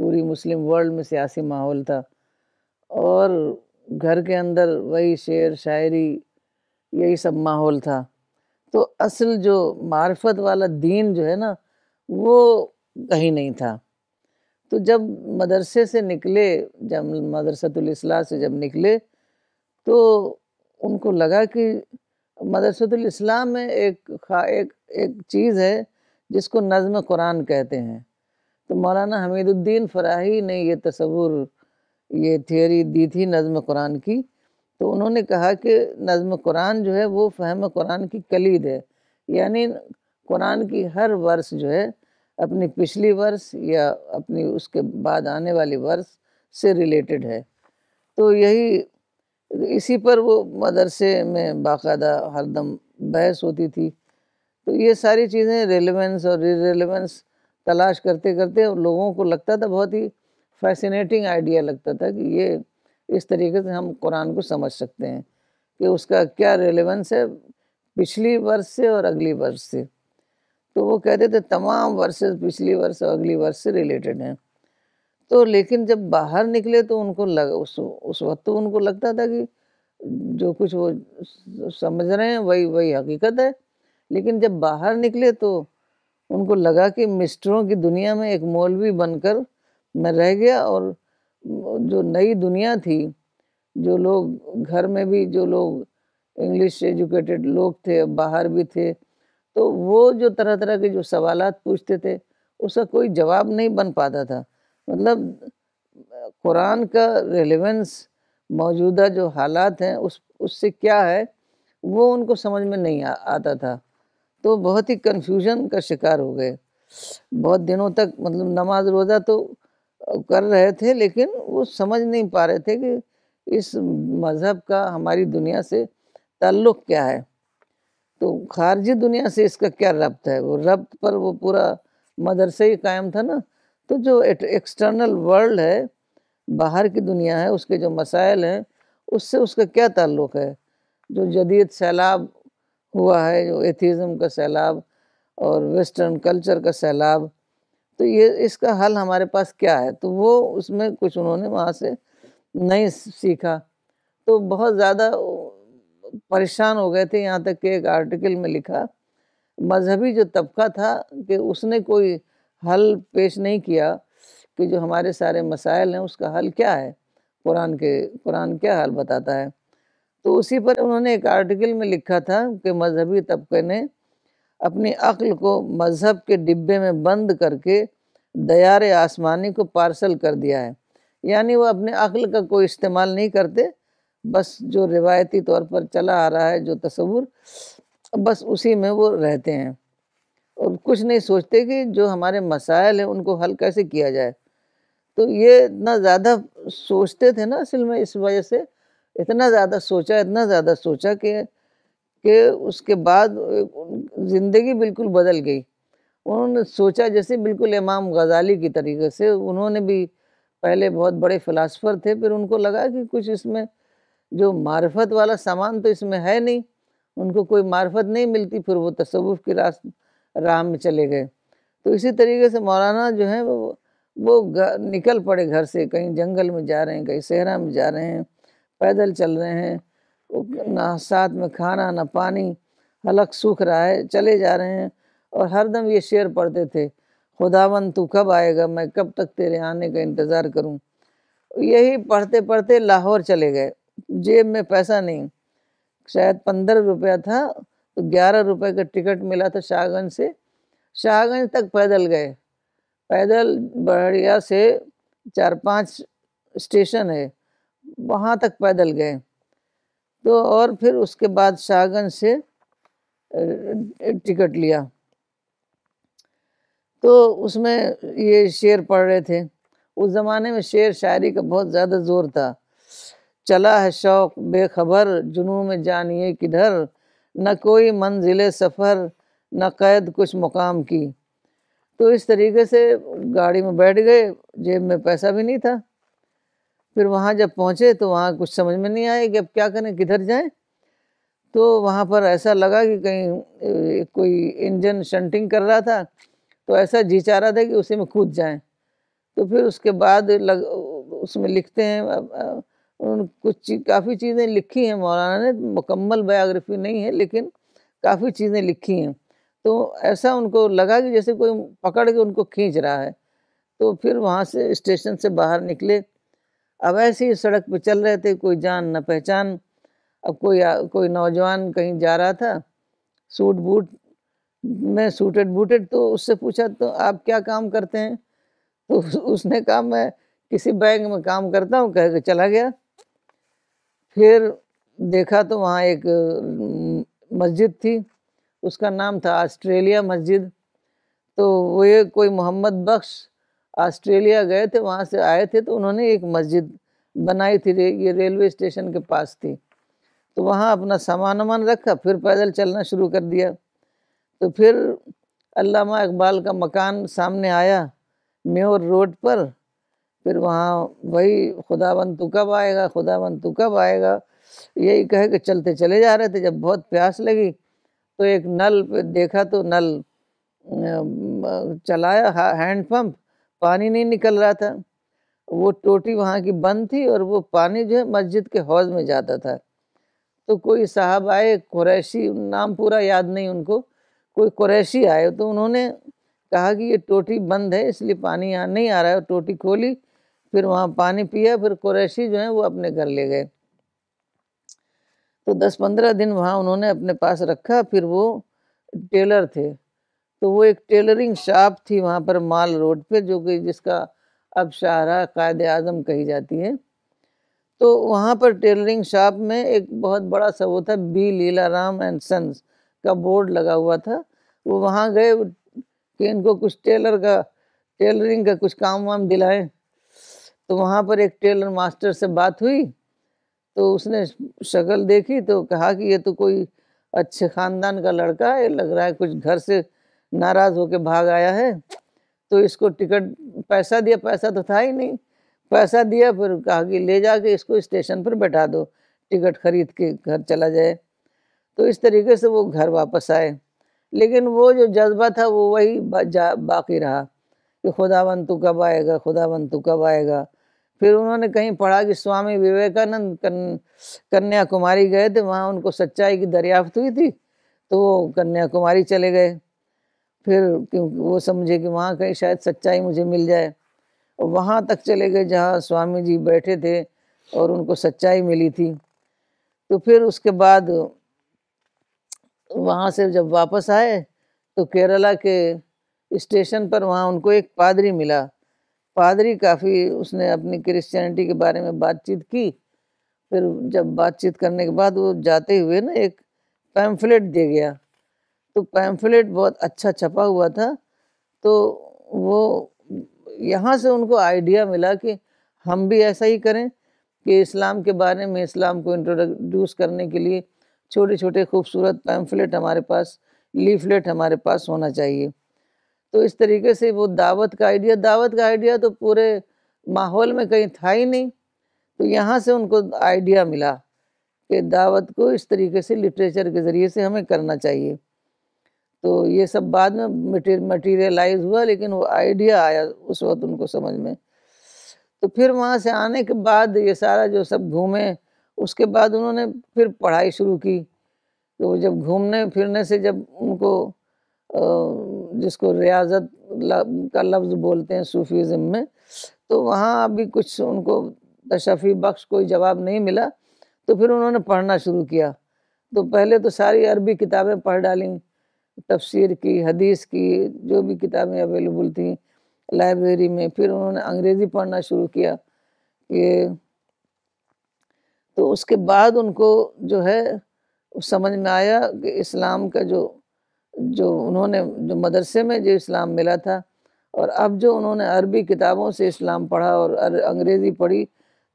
पूरी मुस्लिम वर्ल्ड में सियासी माहौल था और घर के अंदर वही शेर शायरी यही सब माहौल था तो असल जो मार्फत वाला दीन जो है ना वो कहीं नहीं था तो जब मदरसे से निकले जब मदरसतुलसलाह से जब निकले तो उनको लगा कि मदरसतुलसलाह में एक खा एक एक चीज़ है जिसको नज़म कुरान कहते हैं तो मौलाना हमीदुद्दीन फराही ने ये तस्वूर ये थियोरी दी थी नज़म कुरान की तो उन्होंने कहा कि नज़म कुरान जो है वो फ़हम कुरान की कलीद है यानी कुरान की हर वर्ष जो है अपनी पिछली वर्ष या अपनी उसके बाद आने वाली वर्ष से रिलेटेड है तो यही इसी पर वो मदरसे में बाकायदा हरदम बहस होती थी तो ये सारी चीज़ें रेलेवेंस और इरेलेवेंस तलाश करते करते लोगों को लगता था बहुत ही फैसिनेटिंग आइडिया लगता था कि ये इस तरीके से हम कुरान को समझ सकते हैं कि उसका क्या रेलेवेंस है पिछली वर्ष से और अगली वर्ष से तो वो कहते थे तमाम वर्सेस पिछली वर्ष और अगली वर्ष से रिलेटेड हैं तो लेकिन जब बाहर निकले तो उनको लग उस उस वक्त तो उनको लगता था कि जो कुछ वो समझ रहे हैं वही वही हकीकत है लेकिन जब बाहर निकले तो उनको लगा कि मिस्टरों की दुनिया में एक मौलवी बनकर मैं रह गया और जो नई दुनिया थी जो लोग घर में भी जो लोग इंग्लिश एजुकेटेड लोग थे बाहर भी थे तो वो जो तरह तरह के जो सवाल पूछते थे उसका कोई जवाब नहीं बन पाता था मतलब कुरान का रेलिवेंस मौजूदा जो हालात हैं उस उससे क्या है वो उनको समझ में नहीं आ, आता था तो बहुत ही कन्फ्यूजन का शिकार हो गए बहुत दिनों तक मतलब नमाज रोज़ा तो कर रहे थे लेकिन वो समझ नहीं पा रहे थे कि इस मज़हब का हमारी दुनिया से ताल्लुक़ क्या है तो खारजी दुनिया से इसका क्या रब्त है वो रब्त पर वो पूरा मदरसे ही कायम था ना तो जो एक्सटर्नल वर्ल्ड है बाहर की दुनिया है उसके जो मसाइल हैं उससे उसका क्या ताल्लुक़ है जो जदीद सैलाब हुआ है जो एथिज़म का सैलाब और वेस्टर्न कल्चर का सैलाब तो ये इसका हल हमारे पास क्या है तो वो उसमें कुछ उन्होंने वहाँ से नहीं सीखा तो बहुत ज़्यादा परेशान हो गए थे यहाँ तक कि एक आर्टिकल में लिखा मजहबी जो तबका था कि उसने कोई हल पेश नहीं किया कि जो हमारे सारे मसाइल हैं उसका हल क्या है कुरान के कुरान क्या हल बताता है तो उसी पर उन्होंने एक आर्टिकल में लिखा था कि मजहबी तबके ने अपनी अक्ल को मज़हब के डिब्बे में बंद करके दयार आसमानी को पार्सल कर दिया है यानी वह अपने अक्ल का कोई इस्तेमाल नहीं करते बस जो रिवायती तौर पर चला आ रहा है जो तस्वूर बस उसी में वो रहते हैं और कुछ नहीं सोचते कि जो हमारे मसाइल हैं उनको हल कैसे किया जाए तो ये इतना ज़्यादा सोचते थे ना असल में इस वजह से इतना ज़्यादा सोचा इतना ज़्यादा सोचा कि कि उसके बाद ज़िंदगी बिल्कुल बदल गई उन्होंने सोचा जैसे बिल्कुल इमाम गजाली की तरीके से उन्होंने भी पहले बहुत बड़े फ़िलासफ़र थे फिर उनको लगा कि कुछ इसमें जो मार्फत वाला सामान तो इसमें है नहीं उनको कोई मार्फत नहीं मिलती फिर वो तसवुफ़ के रास्ते राह में चले गए तो इसी तरीके से मौलाना जो है वो वो निकल पड़े घर से कहीं जंगल में जा रहे हैं कहीं सहरा में जा रहे हैं पैदल चल रहे हैं ना साथ में खाना ना पानी हलक सूख रहा है चले जा रहे हैं और हरदम ये शेर पढ़ते थे खुदावन तू कब आएगा मैं कब तक तेरे आने का इंतज़ार करूं यही पढ़ते पढ़ते लाहौर चले गए जेब में पैसा नहीं शायद पंद्रह रुपया था तो ग्यारह रुपये का टिकट मिला था शाहगंज से शाहगंज तक पैदल गए पैदल बढ़िया से चार पांच स्टेशन है वहाँ तक पैदल गए तो और फिर उसके बाद शाहगंज से टिकट लिया तो उसमें ये शेर पढ़ रहे थे उस ज़माने में शेर शायरी का बहुत ज़्यादा ज़ोर था चला है शौक बेखबर जुनू में जानिए किधर न कोई मंजिल सफ़र न कैद कुछ मुकाम की तो इस तरीके से गाड़ी में बैठ गए जेब में पैसा भी नहीं था फिर वहाँ जब पहुँचे तो वहाँ कुछ समझ में नहीं आया कि अब क्या करें किधर जाएं तो वहाँ पर ऐसा लगा कि कहीं कोई इंजन शंटिंग कर रहा था तो ऐसा जी चाह रहा था कि उसी में कूद जाएं तो फिर उसके बाद लग उसमें लिखते हैं उन कुछ चीज काफ़ी चीज़ें लिखी हैं मौलाना ने मुकम्मल बायोग्राफी नहीं है लेकिन काफ़ी चीज़ें लिखी हैं तो ऐसा उनको लगा कि जैसे कोई पकड़ के उनको खींच रहा है तो फिर वहाँ से स्टेशन से बाहर निकले अब ऐसे ही सड़क पर चल रहे थे कोई जान न पहचान अब कोई आ, कोई नौजवान कहीं जा रहा था सूट बूट में सूटेड बूटेड तो उससे पूछा तो आप क्या काम करते हैं तो उसने कहा मैं किसी बैंक में काम करता हूँ कह के चला गया फिर देखा तो वहाँ एक मस्जिद थी उसका नाम था ऑस्ट्रेलिया मस्जिद तो वो ये कोई मोहम्मद बख्श ऑस्ट्रेलिया गए थे वहाँ से आए थे तो उन्होंने एक मस्जिद बनाई थी रे, ये रेलवे स्टेशन के पास थी तो वहाँ अपना सामान वामान रखा फिर पैदल चलना शुरू कर दिया तो फिर अल्लामा इकबाल का मकान सामने आया म्योर रोड पर फिर वहाँ वही खुदाबंद तो कब आएगा खुदाबंद तो कब आएगा यही कहे के चलते चले जा रहे थे जब बहुत प्यास लगी तो एक नल पे देखा तो नल चलाया हैंड पंप पानी नहीं निकल रहा था वो टोटी वहाँ की बंद थी और वो पानी जो है मस्जिद के हौज में जाता था तो कोई साहब आए कुरैशी नाम पूरा याद नहीं उनको कोई कुरैशी आए तो उन्होंने कहा कि ये टोटी बंद है इसलिए पानी यहाँ नहीं आ रहा है टोटी खोली फिर वहाँ पानी पिया फिर कुरैशी जो है वो अपने घर ले गए तो दस पंद्रह दिन वहाँ उन्होंने अपने पास रखा फिर वो टेलर थे तो वो एक टेलरिंग शॉप थी वहाँ पर माल रोड पे जो कि जिसका अब शाहरा कायद आज़म कही जाती है तो वहाँ पर टेलरिंग शॉप में एक बहुत बड़ा सा वो था B Leela Ram and sons का बोर्ड लगा हुआ था वो वहाँ गए कि इनको कुछ टेलर का टेलरिंग का कुछ काम वाम दिलाएं तो वहाँ पर एक टेलर मास्टर से बात हुई तो उसने शक्ल देखी तो कहा कि ये तो कोई अच्छे ख़ानदान का लड़का है लग रहा है कुछ घर से नाराज़ होकर भाग आया है तो इसको टिकट पैसा दिया पैसा तो था ही नहीं पैसा दिया फिर कहा कि ले जा इसको स्टेशन पर बैठा दो टिकट खरीद के घर चला जाए तो इस तरीके से वो घर वापस आए लेकिन वो जो जज्बा था वो वही बा, बाकी रहा कि खुदा बंतु कब आएगा खुदा बंतु कब आएगा फिर उन्होंने कहीं पढ़ा कि स्वामी विवेकानंद कन, कन्याकुमारी गए थे वहाँ उनको सच्चाई की दरियाफ्त हुई थी तो वो कन्याकुमारी चले गए फिर क्योंकि वो समझे कि वहाँ कहीं शायद सच्चाई मुझे मिल जाए और वहाँ तक चले गए जहाँ स्वामी जी बैठे थे और उनको सच्चाई मिली थी तो फिर उसके बाद वहाँ से जब वापस आए तो केरला के स्टेशन पर वहाँ उनको एक पादरी मिला पादरी काफ़ी उसने अपनी क्रिश्चियनिटी के बारे में बातचीत की फिर जब बातचीत करने के बाद वो जाते हुए ना एक पैम्फलेट दे गया तो पैम्फलेट बहुत अच्छा छपा हुआ था तो वो यहाँ से उनको आइडिया मिला कि हम भी ऐसा ही करें कि इस्लाम के बारे में इस्लाम को इंट्रोड्यूस करने के लिए छोटे छोटे खूबसूरत पैम्फलेट हमारे पास लीफलेट हमारे पास होना चाहिए तो इस तरीके से वो दावत का आइडिया दावत का आइडिया तो पूरे माहौल में कहीं था ही नहीं तो यहाँ से उनको आइडिया मिला कि दावत को इस तरीके से लिटरेचर के ज़रिए से हमें करना चाहिए तो ये सब बाद में मटेरियलाइज हुआ लेकिन वो आइडिया आया उस वक्त उनको समझ में तो फिर वहाँ से आने के बाद ये सारा जो सब घूमे उसके बाद उन्होंने फिर पढ़ाई शुरू की तो जब घूमने फिरने से जब उनको जिसको रियाजत का लफ्ज़ बोलते हैं सूफीज़म में तो वहाँ अभी कुछ उनको तशफ़ी बख्श कोई जवाब नहीं मिला तो फिर उन्होंने पढ़ना शुरू किया तो पहले तो सारी अरबी किताबें पढ़ डाली तफसीर की हदीस की जो भी किताबें अवेलेबल थी लाइब्रेरी में फिर उन्होंने अंग्रेज़ी पढ़ना शुरू किया कि तो उसके बाद उनको जो है समझ में आया कि इस्लाम का जो जो उन्होंने जो मदरसे में जो इस्लाम मिला था और अब जो उन्होंने अरबी किताबों से इस्लाम पढ़ा और अंग्रेज़ी पढ़ी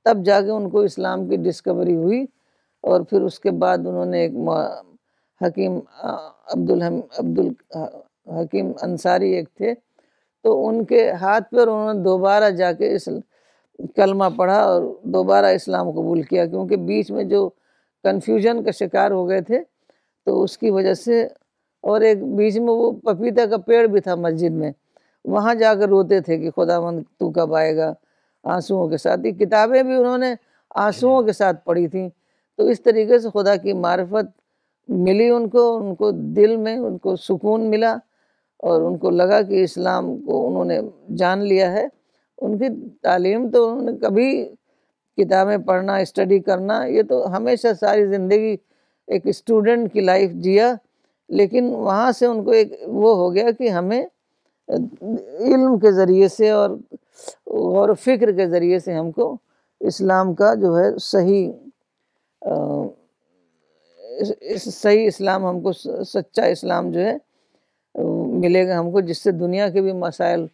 तब जाके उनको इस्लाम की डिस्कवरी हुई और फिर उसके बाद उन्होंने एक हकीम अब्दुल हम अब्दुल हकीम अंसारी एक थे तो उनके हाथ पर उन्होंने दोबारा जाके इस कलमा पढ़ा और दोबारा इस्लाम कबूल किया क्योंकि बीच में जो कन्फ्यूजन का शिकार हो गए थे तो उसकी वजह से और एक बीच में वो पपीता का पेड़ भी था मस्जिद में वहाँ जाकर रोते थे कि खुदा मंद तू कब आएगा आंसुओं के साथ ये किताबें भी उन्होंने आंसुओं के साथ पढ़ी थी तो इस तरीके से खुदा की मार्फत मिली उनको उनको दिल में उनको सुकून मिला और उनको लगा कि इस्लाम को उन्होंने जान लिया है उनकी तालीम तो उन्होंने कभी किताबें पढ़ना स्टडी करना ये तो हमेशा सारी ज़िंदगी एक स्टूडेंट की लाइफ जिया लेकिन वहाँ से उनको एक वो हो गया कि हमें इल्म के ज़रिए से और और फिक्र के ज़रिए से हमको इस्लाम का जो है सही आ, इस, इस सही इस्लाम हमको सच्चा इस्लाम जो है मिलेगा हमको जिससे दुनिया के भी मसाइल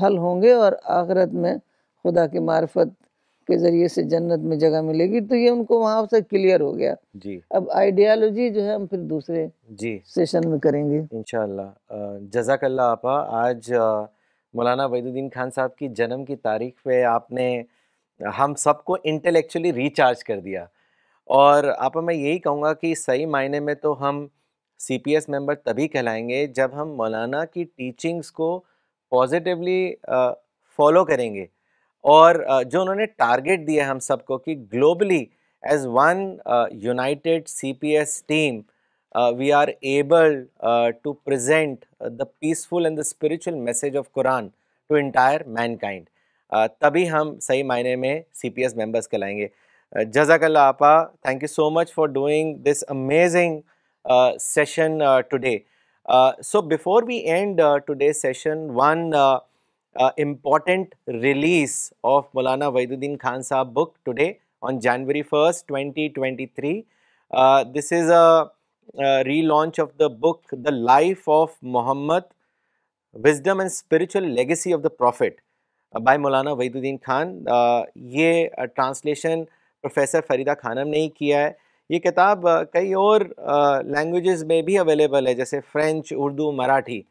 हल होंगे और आखरत में खुदा की मार्फत के ज़रिए से जन्नत में जगह मिलेगी तो ये उनको वहाँ से क्लियर हो गया जी अब आइडियालॉजी जो है हम फिर दूसरे जी सेशन में करेंगे इन जजाकल्ला आपा आज मौलाना वहीदुद्दीन खान साहब की जन्म की तारीख पे आपने हम सबको इंटेलेक्चुअली रिचार्ज कर दिया और आपा मैं यही कहूँगा कि सही मायने में तो हम सी पी एस मेम्बर तभी कहलाएंगे जब हम मौलाना की टीचिंग्स को पॉजिटिवली फॉलो करेंगे और जो उन्होंने टारगेट दिया हम सबको कि globally as one united C P S team we are able to present the peaceful and the spiritual message of Quran to entire mankind तभी हम सही मायने में सी पी एस मेम्बर्स कहलाएंगे जजाकल्ला आपा thank you so much for doing this amazing session today so before we end today session one uh, uh, important release of Maulana Waiduddin Khan Saab book today on January 1st, 2023. Uh, this is a, a, relaunch of the book, The Life of Muhammad, Wisdom and Spiritual Legacy of the Prophet uh, by Maulana Waiduddin Khan. ये translation professor Farida Khanam ने ही किया है ये किताब कई और languages में भी अवेलेबल है जैसे फ्रेंच उर्दू मराठी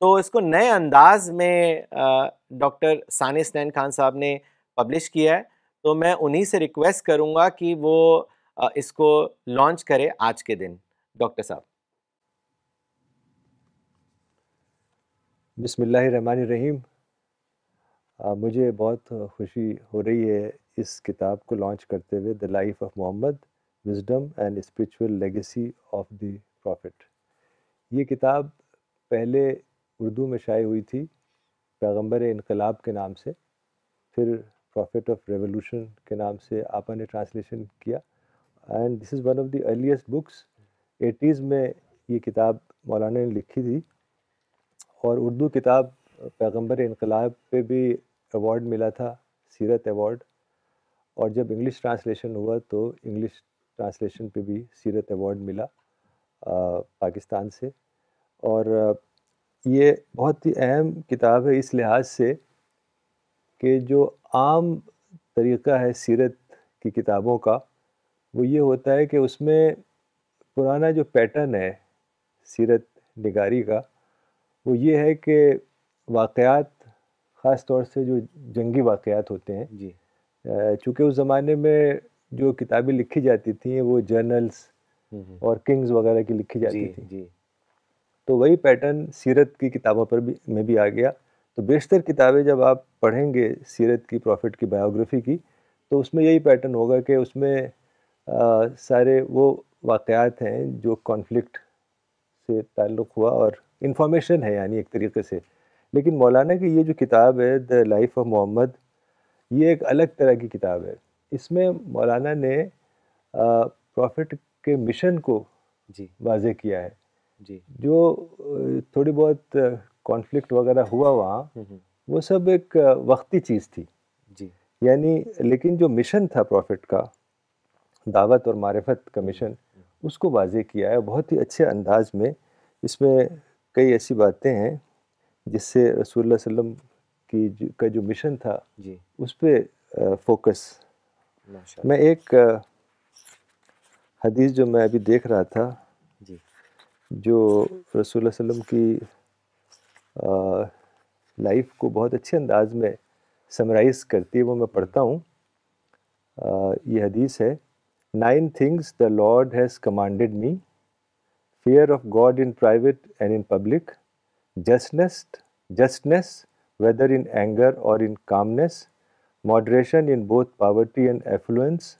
तो इसको नए अंदाज में डॉक्टर सानी स्नैन खान साहब ने पब्लिश किया है तो मैं उन्हीं से रिक्वेस्ट करूंगा कि वो इसको लॉन्च करें आज के दिन डॉक्टर साहब बिसमीम मुझे बहुत खुशी हो रही है इस किताब को लॉन्च करते हुए the life of Muhammad wisdom and spiritual legacy of the prophet ये किताब पहले उर्दू में शाये हुई थी पैगम्बर इनकलाब के नाम से फिर प्रॉफिट ऑफ रेवोल्यूशन के नाम से आपा ने ट्रांसलेशन किया and this is one of the earliest books eighties में ये किताब मौलाना ने लिखी थी और उर्दू किताब पैगम्बर इनकलाब पे भी अवार्ड मिला था सीरत अवार्ड और जब इंग्लिश ट्रांसलेशन हुआ तो इंग्लिश ट्रांसलेशन पे भी सीरत अवार्ड मिला आ, पाकिस्तान से और ये बहुत ही अहम किताब है इस लिहाज से कि जो आम तरीक़ा है सीरत की किताबों का वो ये होता है कि उसमें पुराना जो पैटर्न है सीरत निगारी का वो ये है कि वाक़ात ख़ास तौर से जो जंगी वाक़ात होते हैं जी चूँकि उस ज़माने में जो किताबें लिखी जाती थी वो जर्नल्स हम्म, हम्म। और किंग्स वगैरह की लिखी जाती जी, थी जी। तो वही पैटर्न सीरत की किताबों पर भी में भी आ गया तो बेशतर किताबें जब आप पढ़ेंगे सीरत की प्रॉफिट की बायोग्राफी की तो उसमें यही पैटर्न होगा कि उसमें आ, सारे वो वाक़ात हैं जो कॉन्फ्लिक्ट से ताल्लुक़ हुआ और इन्फॉर्मेशन है यानी एक तरीके से लेकिन मौलाना की ये जो किताब है द लाइफ ऑफ मोहम्मद ये एक अलग तरह की किताब है इसमें मौलाना ने प्रॉफिट के मिशन को जी वाजे किया है जी जो थोड़ी बहुत कॉन्फ्लिक्ट वगैरह हुआ वहाँ हम्म, हम्म। वो सब एक वक्ती चीज़ थी जी यानी लेकिन जो मिशन था प्रॉफिट का दावत और मारफत का मिशन हम्म, उसको वाजे किया है बहुत ही अच्छे अंदाज में इसमें कई ऐसी बातें हैं जिससे रसूल वसम की जो, का जो मिशन था जी उस पर फोकस मैं एक हदीस जो मैं अभी देख रहा था जो रसूल वसलम की लाइफ को बहुत अच्छे अंदाज में समराइज करती है वो मैं पढ़ता हूँ ये हदीस है nine things the Lord has commanded me fear of God in private and in public justness justness whether in anger और in calmness moderation in both poverty and affluence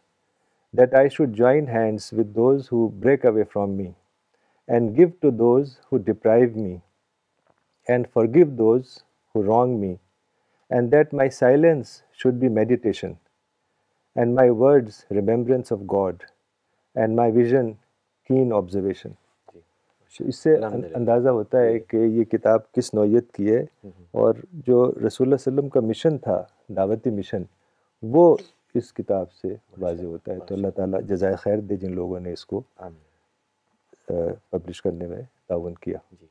that I should join hands with those who break away from me and give to those who deprive me, and forgive those who wrong me, and that my silence should be meditation, and my words remembrance of God, and my vision keen observation. इससे अंदाज़ा होता है कि ये किताब किस नौीयत की है और जो रसूल वसम का मिशन था दावती मिशन वो इस किताब से वाज होता है तो अल्लाह ताला जजाय खैर दे जिन लोगों ने इसको पब्लिश करने में ताउन किया जी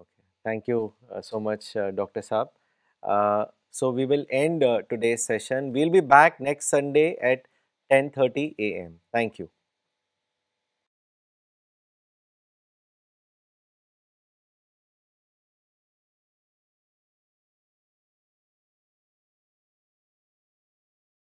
okay thank you so much doctor साहब so we will end today session we will be back next Sunday at ten thirty A M thank you